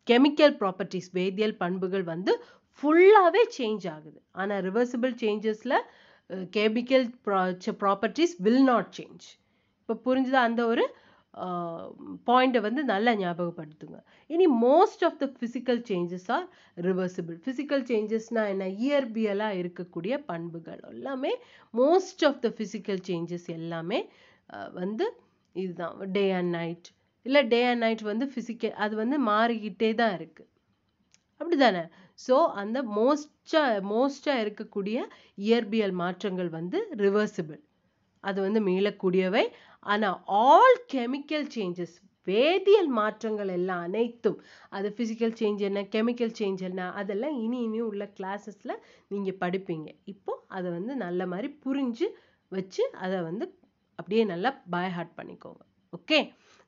கெமிக்கல் ப்ராப்பர்ட்டிஸ் வேதியியல் பண்புகள் வந்து ஃபுல்லாகவே சேஞ்ச் ஆகுது ஆனால் ரிவர்சிபிள் சேஞ்சஸில் chemical pro properties will not change இப்போ புரிஞ்சுதா அந்த ஒரு பாயிண்ட்டை வந்து நல்லா ஞாபகப்படுத்துங்க இனி most of the physical changes are reversible physical சேஞ்சஸ்னால் என்ன இயற்பியலாக இருக்கக்கூடிய பண்புகள் எல்லாமே most of the physical changes எல்லாமே வந்து இதுதான் டே அண்ட் நைட் இல்லை டே அண்ட் நைட் வந்து ஃபிசிக்கல் அது வந்து மாறிக்கிட்டே தான் இருக்குது அப்படி தானே ஸோ அந்த மோஸ்டாக மோஸ்டாக இருக்கக்கூடிய இயற்பியல் மாற்றங்கள் வந்து ரிவர்சிபிள் அது வந்து மீளக்கூடியவை ஆனால் ஆல் கெமிக்கல் சேஞ்சஸ் வேதியியல் மாற்றங்கள் எல்லாம் அனைத்தும் அது ஃபிசிக்கல் சேஞ்ச் என்ன கெமிக்கல் சேஞ்ச் என்ன அதெல்லாம் இனி இனி உள்ள கிளாஸஸில் நீங்கள் படிப்பீங்க இப்போது அதை வந்து நல்ல மாதிரி புரிஞ்சு வச்சு அதை வந்து அப்படியே நல்லா ஹார்ட் பண்ணிக்கோங்க okay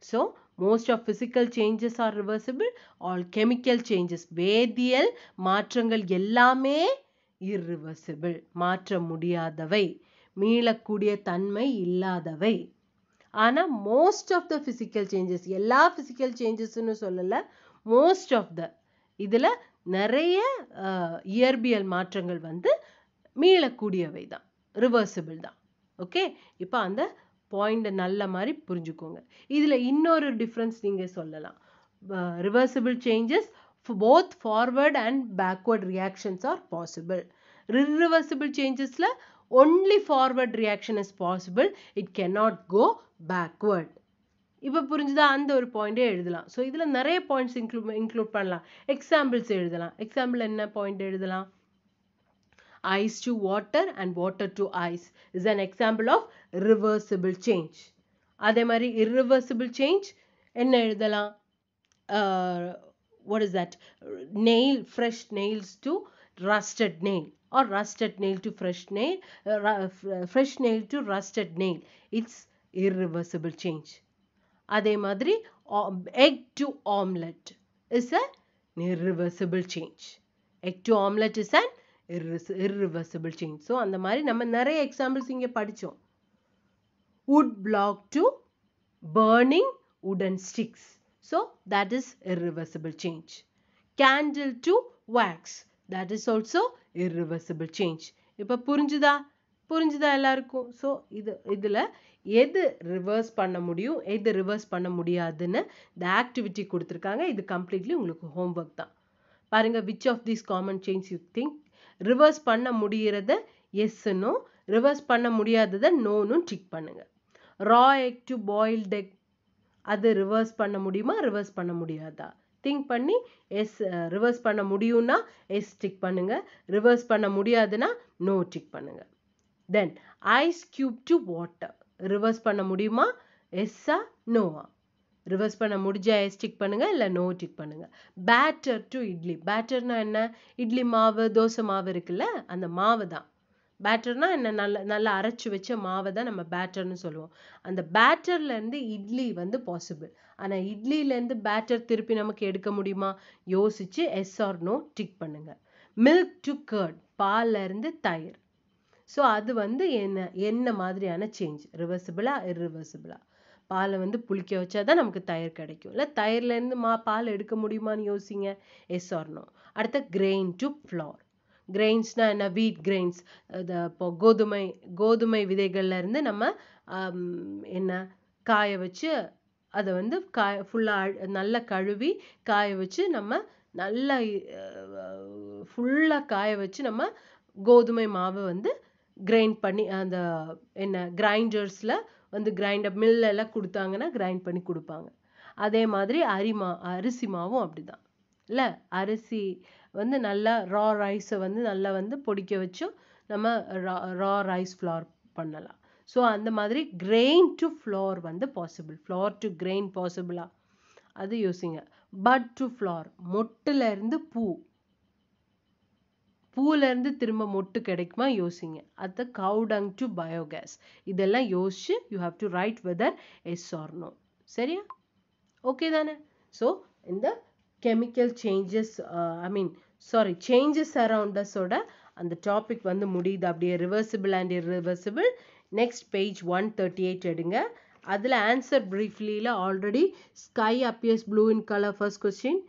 so most of physical changes are reversible all chemical changes வேதியியல் மாற்றங்கள் எல்லாமே இர்ரிவர்சிபிள் மாற்ற முடியாதவை மீளக்கூடிய தன்மை இல்லாதவை ஆனால் most of the physical changes எல்லா ஃபிசிக்கல் சேஞ்சஸ்ன்னு சொல்லலை மோஸ்ட் ஆஃப் த இதில் நிறைய இயற்பியல் மாற்றங்கள் வந்து மீளக்கூடியவை தான் ரிவர்சிபிள் தான் ஓகே இப்போ அந்த பாயிண்ட்டை நல்ல மாதிரி புரிஞ்சுக்கோங்க இதில் இன்னொரு டிஃப்ரென்ஸ் நீங்கள் சொல்லலாம் reversible changes both forward and backward reactions are possible reversible சேஞ்சஸில் only forward reaction is possible it can not go backward இப்போ புரிஞ்சுதா அந்த ஒரு பாயிண்ட்டே எழுதலாம் ஸோ இதில் நிறைய பாயிண்ட்ஸ் இன்க்ளூ இன்க்ளூட் பண்ணலாம் எக்ஸாம்பிள்ஸ் எழுதலாம் எக்ஸாம்பிள் என்ன பாயிண்ட் எழுதலாம் ice to water and water to ice is an example of reversible change அதே மாதிரி இர்ரிவர்சிபிள் சேஞ்ச் என்ன எழுதலாம் what is that nail fresh nails to rusted nail or rusted nail to fresh nail fresh nail to rusted nail it's irreversible change அதே மாதிரி egg to omelette is a irreversible change egg to omelette is and இர்ரிஸ் irreversible change so அந்த மாதிரி நம்ம நிறைய examples இங்கே படித்தோம் wood block to burning wooden sticks. So that is irreversible change. Candle to wax. That is also irreversible change. இப்போ புரிஞ்சுதா புரிஞ்சுதா எல்லாருக்கும் ஸோ இது இதில் எது ரிவர்ஸ் பண்ண முடியும் எது ரிவர்ஸ் பண்ண முடியாதுன்னு இந்த ஆக்டிவிட்டி கொடுத்துருக்காங்க இது கம்ப்ளீட்லி உங்களுக்கு ஹோம்ஒர்க் தான் பாருங்கள் which of these common change you think reverse பண்ண முடிகிறத எஸ்ன்னு ரிவர்ஸ் பண்ண முடியாததை நோன்னு டிக் பண்ணுங்கள் raw egg to boiled egg அது ரிவர்ஸ் பண்ண முடியுமா ரிவர்ஸ் பண்ண முடியாதா திங்க் பண்ணி எஸ் ரிவர்ஸ் பண்ண முடியும்னா எஸ் டிக் பண்ணுங்கள் ரிவர்ஸ் பண்ண முடியாதுன்னா நோ டிக் பண்ணுங்கள் then ice cube to water reverse பண்ண முடியுமா எஸ்ஸா நோவா ரிவர்ஸ் பண்ண முடிஞ்சா எஸ் டிக் பண்ணுங்கள் இல்லை நோ டிக் பண்ணுங்கள் பேட்டர் டு இட்லி பேட்டர்னா என்ன இட்லி மாவு தோசை மாவு இருக்குல்ல அந்த மாவு தான் பேட்டர்னா என்ன நல்ல நல்லா அரைச்சி வச்ச மாவை தான் நம்ம பேட்டர்னு சொல்லுவோம் அந்த பேட்டர்லேருந்து இட்லி வந்து பாசிபிள் ஆனால் இட்லியிலேருந்து பேட்டர் திருப்பி நமக்கு எடுக்க முடியுமா யோசித்து எஸ் ஆர் நோ டிக் பண்ணுங்கள் மில்க் டு கர்ட் பால்லேருந்து தயிர் ஸோ அது வந்து என்ன என்ன மாதிரியான சேஞ்ச் ரிவர்சிபிளா இர்ரிவர்சிபிளா பாலை வந்து புளிக்க வச்சா தான் நமக்கு தயிர் கிடைக்கும் இல்லை தயிர்லேருந்து மா பால் எடுக்க முடியுமான்னு யோசிங்க எஸ் ஆர்னோ அடுத்த கிரெயின் டு ஃப்ளோர் கிரெயின்ஸ்னால் என்ன வீட் கிரெயின்ஸ் இப்போ கோதுமை கோதுமை விதைகள்லேருந்து நம்ம என்ன காய வச்சு அதை வந்து காய ஃபுல்லாக நல்லா கழுவி காய வச்சு நம்ம நல்லா ஃபுல்லாக காய வச்சு நம்ம கோதுமை மாவு வந்து கிரைண்ட் பண்ணி அந்த என்ன கிரைண்டர்ஸில் வந்து கிரைண்டர் மில்லெல்லாம் கொடுத்தாங்கன்னா கிரைண்ட் பண்ணி கொடுப்பாங்க அதே மாதிரி அரிமா அரிசி மாவும் அப்படி தான் இல்லை அரிசி வந்து நல்லா ரா ரைஸை வந்து நல்லா வந்து பொடிக்க வச்சும் நம்ம ரா ரா ரைஸ் ஃப்ளார் பண்ணலாம் ஸோ அந்த மாதிரி கிரெயின் டு ஃப்ளோர் வந்து பாசிபிள் ஃப்ளோர் டு கிரெயின் பாசிபிளா அது யோசிங்க பட் டு ஃப்ளோர் மொட்டில் இருந்து பூ பூவிலேருந்து திரும்ப மொட்டு கிடைக்குமா யோசிங்க at the cow dung to biogas இதெல்லாம் யோசிச்சு you have to write whether yes or no சரியா ஓகே தானே ஸோ இந்த chemical changes I mean sorry changes அரவுண்டஸோட அந்த டாபிக் வந்து முடியுது அப்படியே reversible and irreversible next page one thirty eight எடுங்க அதில் ஆன்சர் ப்ரீஃப்லியில் already sky appears blue in colour first question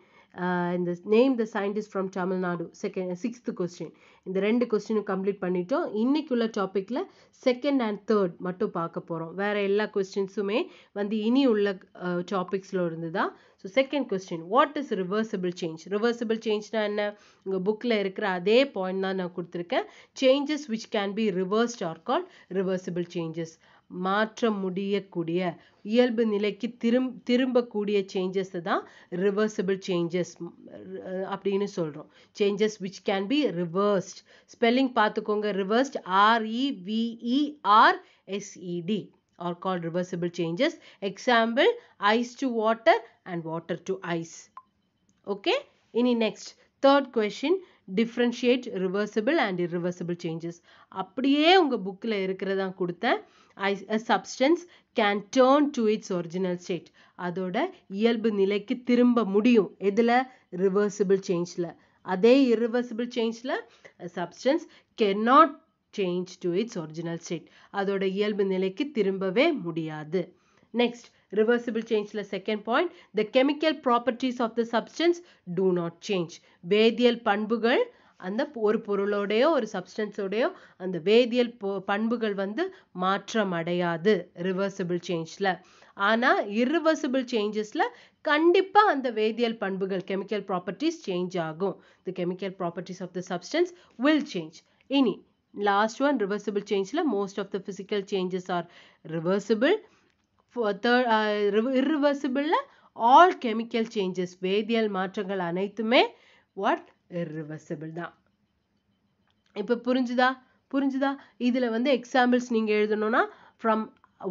இந்த name the scientist from Tamil Nadu second sixth question இந்த ரெண்டு கொஸ்டினும் கம்ப்ளீட் பண்ணிட்டோம் இன்னைக்கு உள்ள டாப்பிக்ல செகண்ட் அண்ட் தேர்ட் மட்டும் பார்க்க போகிறோம் வேற எல்லா கொஸ்டின்ஸுமே வந்து இனி உள்ள டாபிக்ஸ்ல இருந்து தான் so second question what is reversible change reversible சேஞ்ச்னா என்ன உங்கள் புக்கில் இருக்கிற அதே பாயிண்ட் தான் நான் கொடுத்துருக்கேன் changes which can be reversed are call reversible changes மாற்ற முடியக்கூடிய இயல்பு நிலைக்கு திரும்ப திரும்பக்கூடிய சேஞ்சஸ் தான் ரிவர்சிபிள் சேஞ்சஸ் அப்படின்னு சொல்கிறோம் changes which can be reversed spelling பார்த்துக்கோங்க reversed R E V E R S E D or call reversible changes example ice to water and water to ice okay இனி next third question differentiate reversible and irreversible changes அப்படியே உங்கள் புக்கில் இருக்கிறதான் கொடுத்தேன் I substance can turn to its original state அதோட இயல்பு நிலைக்கு திரும்ப முடியும் எதில் ரிவர்சிபிள் சேஞ்சில் அதே இரிவர்சிபிள் சேஞ்சில் substance can not change to its original state அதோட இயல்பு நிலைக்கு திரும்பவே முடியாது next Reversible change second second point. The chemical properties of the substance do not change. வேதியியல் பண்புகள் அந்த ஒரு பொருளோடையோ ஒரு சப்ஸ்டன்ஸோடையோ அந்த வேதியியல் பண்புகள் வந்து மாற்றம் அடையாது ரிவர்சிபிள் சேஞ்சில் ஆனால் இரிவர்சிபிள் சேஞ்சஸில் கண்டிப்பாக அந்த வேதியியல் பண்புகள் கெமிக்கல் ப்ராப்பர்ட்டிஸ் சேஞ்ச் ஆகும் the chemical properties of the substance will change இனி லாஸ்ட் ஒன் ரிவர்சிபிள் சேஞ்சில் most of the physical changes are reversible இர்ரிவர்சிபிளில் ஆல் கெமிக்கல் சேஞ்சஸ் வேதியியல் மாற்றங்கள் அனைத்துமே வாட் இர்ரிவர்சிபிள் தான் இப்போ புரிஞ்சுதா புரிஞ்சுதா இதில் வந்து எக்ஸாம்பிள்ஸ் நீங்கள் எழுதணும்னா from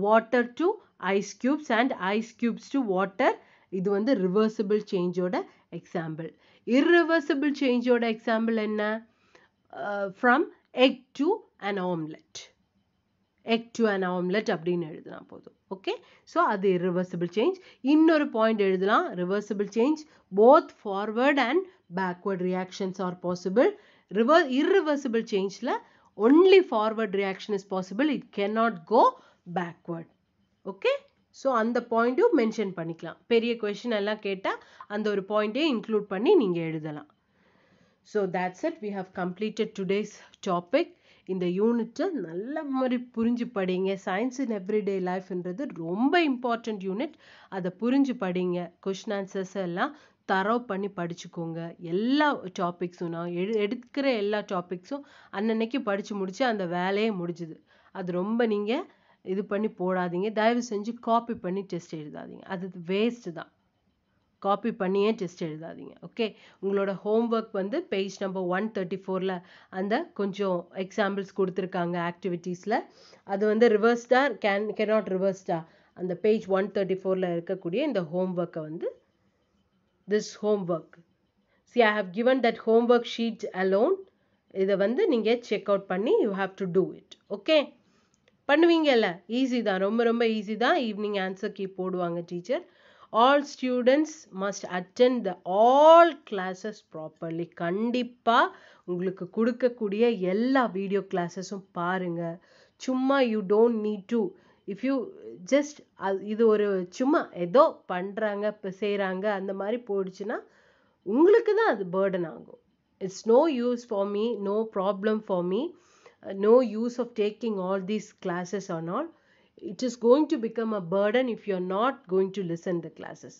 water to ice cubes and ice cubes to water இது வந்து ரிவர்சிபிள் சேஞ்சோட எக்ஸாம்பிள் இர்ரிவர்சிபிள் சேஞ்சோட எக்ஸாம்பிள் என்ன from egg to an omelette egg to and omelette அப்படின்னு எழுதினா போதும் ஓகே ஸோ அது ரிவர்சிபிள் சேஞ்ச் இன்னொரு பாயிண்ட் எழுதலாம் reversible change both forward and backward reactions are possible river irreversible சேஞ்சில் only forward reaction is possible it cannot go backward okay so அந்த பாயிண்ட்டும் mention பண்ணிக்கலாம் பெரிய கொஷின் எல்லாம் கேட்டால் அந்த ஒரு பாயிண்ட்டே இன்க்ளூட் பண்ணி நீங்கள் எழுதலாம் so that's it we have completed today's topic இந்த யூனிட்டை நல்ல மாதிரி புரிஞ்சு படிங்க சயின்ஸ் இன் எவ்ரிடே லைஃப்ன்றது ரொம்ப இம்பார்ட்டண்ட் யூனிட் அதை புரிஞ்சு படிங்க கொஷின் ஆன்சர்ஸ் எல்லாம் தரோ பண்ணி படிச்சுக்கோங்க எல்லா டாபிக்ஸும் நான் எடு எடுக்கிற எல்லா டாபிக்ஸும் அன்னன்னைக்கு படித்து முடித்து அந்த வேலையே முடிஞ்சுது அது ரொம்ப நீங்கள் இது பண்ணி போடாதீங்க தயவு செஞ்சு காப்பி பண்ணி டெஸ்ட் எழுதாதீங்க அது வேஸ்ட்டு தான் காப்பி பண்ணியே டெஸ்ட் எழுதாதீங்க ஓகே உங்களோட ஹோம் ஒர்க் வந்து பேஜ் நம்பர் ஒன் தேர்ட்டி ஃபோரில் அந்த கொஞ்சம் எக்ஸாம்பிள்ஸ் கொடுத்துருக்காங்க ஆக்டிவிட்டீஸில் அது வந்து ரிவர்ஸ்டா கேன் கேனாட் ரிவர்ஸ்டா அந்த பேஜ் ஒன் தேர்ட்டி ஃபோரில் இருக்கக்கூடிய இந்த ஹோம் ஒர்க்கை வந்து this homework see I have given that homework sheet alone இதை வந்து நீங்கள் செக் அவுட் பண்ணி you have to do it okay பண்ணுவீங்கல்ல ஈஸி தான் ரொம்ப ரொம்ப ஈஸி தான் ஈவினிங் ஆன்சர் கீ போடுவாங்க teacher all students must attend the all classes properly கண்டிப்பாக உங்களுக்கு கொடுக்கக்கூடிய எல்லா வீடியோ கிளாஸஸும் பாருங்கள் சும்மா you don't need to if you just அது இது ஒரு சும்மா ஏதோ பண்ணுறாங்க இப்போ செய்கிறாங்க அந்த மாதிரி போயிடுச்சுன்னா உங்களுக்கு தான் அது பேர்டன் ஆகும் it's no use for me no problem for me no use of taking all these classes on all it is going to become a burden if you're not going to listen the classes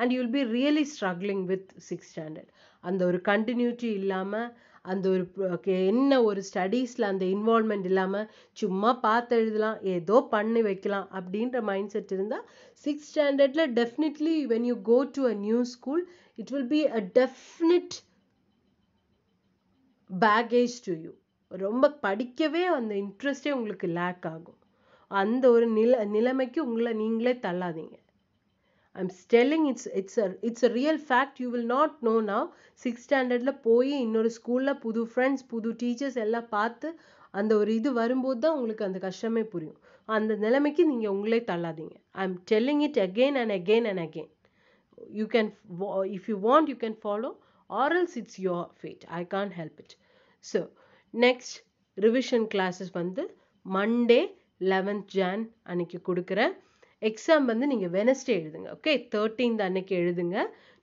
and you'll be really struggling with six standard அந்த ஒரு continuity இல்லாமல் அந்த ஒரு என்ன ஒரு ஸ்டடீஸில் அந்த involvement இல்லாமல் சும்மா பார்த்து எழுதலாம் ஏதோ பண்ணி வைக்கலாம் அப்படின்ற மைண்ட் செட் இருந்தால் சிக்ஸ் ஸ்டாண்டர்டில் definitely when you go to a new school it will be a definite baggage to you ரொம்ப படிக்கவே அந்த இன்ட்ரெஸ்டே உங்களுக்கு லேக் ஆகும் அந்த ஒரு நில நிலைமைக்கு உங்களை நீங்களே தள்ளாதீங்க I am telling it's it's a it's a real fact you will not know now six ஸ்டாண்டர்டில் போய் இன்னொரு ஸ்கூலில் புது ஃப்ரெண்ட்ஸ் புது டீச்சர்ஸ் எல்லாம் பார்த்து அந்த ஒரு இது வரும்போது தான் உங்களுக்கு அந்த கஷ்டமே புரியும் அந்த நிலைமைக்கு நீங்கள் உங்களே தள்ளாதீங்க I am telling it again and again and again you can if you want you can follow ஆரல்ஸ் it's your fat I Khan help it so next revision classes வந்து மண்டே லெவன்த் ஜான் அன்னைக்கு கொடுக்குறேன் எக்ஸாம் வந்து நீங்கள் Wednesday எழுதுங்க okay thirteenth அன்னைக்கு எழுதுங்க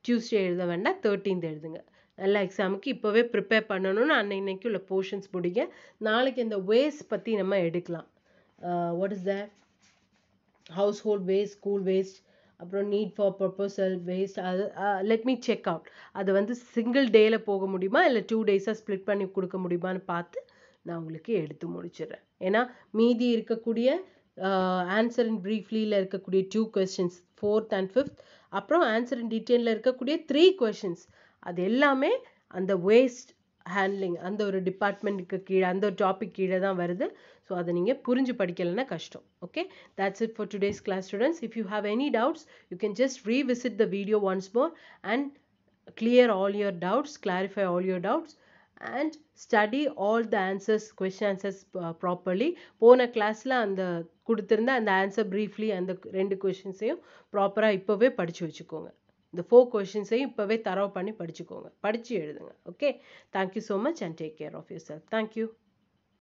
Tuesday எழுத வேண்டாம் தேர்ட்டீன்த் எழுதுங்க நல்லா எக்ஸாமுக்கு இப்போவே ப்ரிப்பேர் பண்ணணும்னு அன்னை இன்னைக்கு உள்ள போர்ஷன்ஸ் முடிங்க நாளைக்கு இந்த வேஸ் பற்றி நம்ம எடுக்கலாம் what is the household waste school waste அப்புறம் நீட் ஃபார் ப்ரொப்போசல் வேஸ்ட் அது லெட் மீ செக் அவுட் அது வந்து சிங்கிள் டேயில் போக முடியுமா இல்லை டூ டேஸாக ஸ்ப்ளிட் பண்ணி கொடுக்க முடியுமான்னு பார்த்து நான் உங்களுக்கு எடுத்து முடிச்சிடுறேன் ஏன்னா மீதி இருக்கக்கூடிய ஆன்சர் இன் ப்ரீஃப்லியில் இருக்கக்கூடிய two questions fourth and fifth அப்புறம் ஆன்சர் இன் டீட்டெயிலில் இருக்கக்கூடிய த்ரீ கொஷின்ஸ் அது எல்லாமே அந்த வேஸ்ட் ஹேண்ட்லிங் அந்த ஒரு டிபார்ட்மெண்ட்டுக்கு கீழே அந்த ஒரு டாபிக் கீழே தான் வருது ஸோ அதை நீங்கள் புரிஞ்சு படிக்கலைன்னா கஷ்டம் okay that's it for today's class students if you have any doubts you can just revisit the video once more and clear all your doubts clarify all your doubts and study all the answers question answers properly போன கிளாஸில் அந்த கொடுத்துருந்த அந்த answer briefly அந்த ரெண்டு கொஷின்ஸையும் ப்ராப்பராக இப்போவே படித்து வச்சுக்கோங்க இந்த ஃபோர் கொஷின்ஸையும் இப்போவே தரவு பண்ணி படிச்சுக்கோங்க படித்து எழுதுங்க okay thank you so much and take care of yourself thank you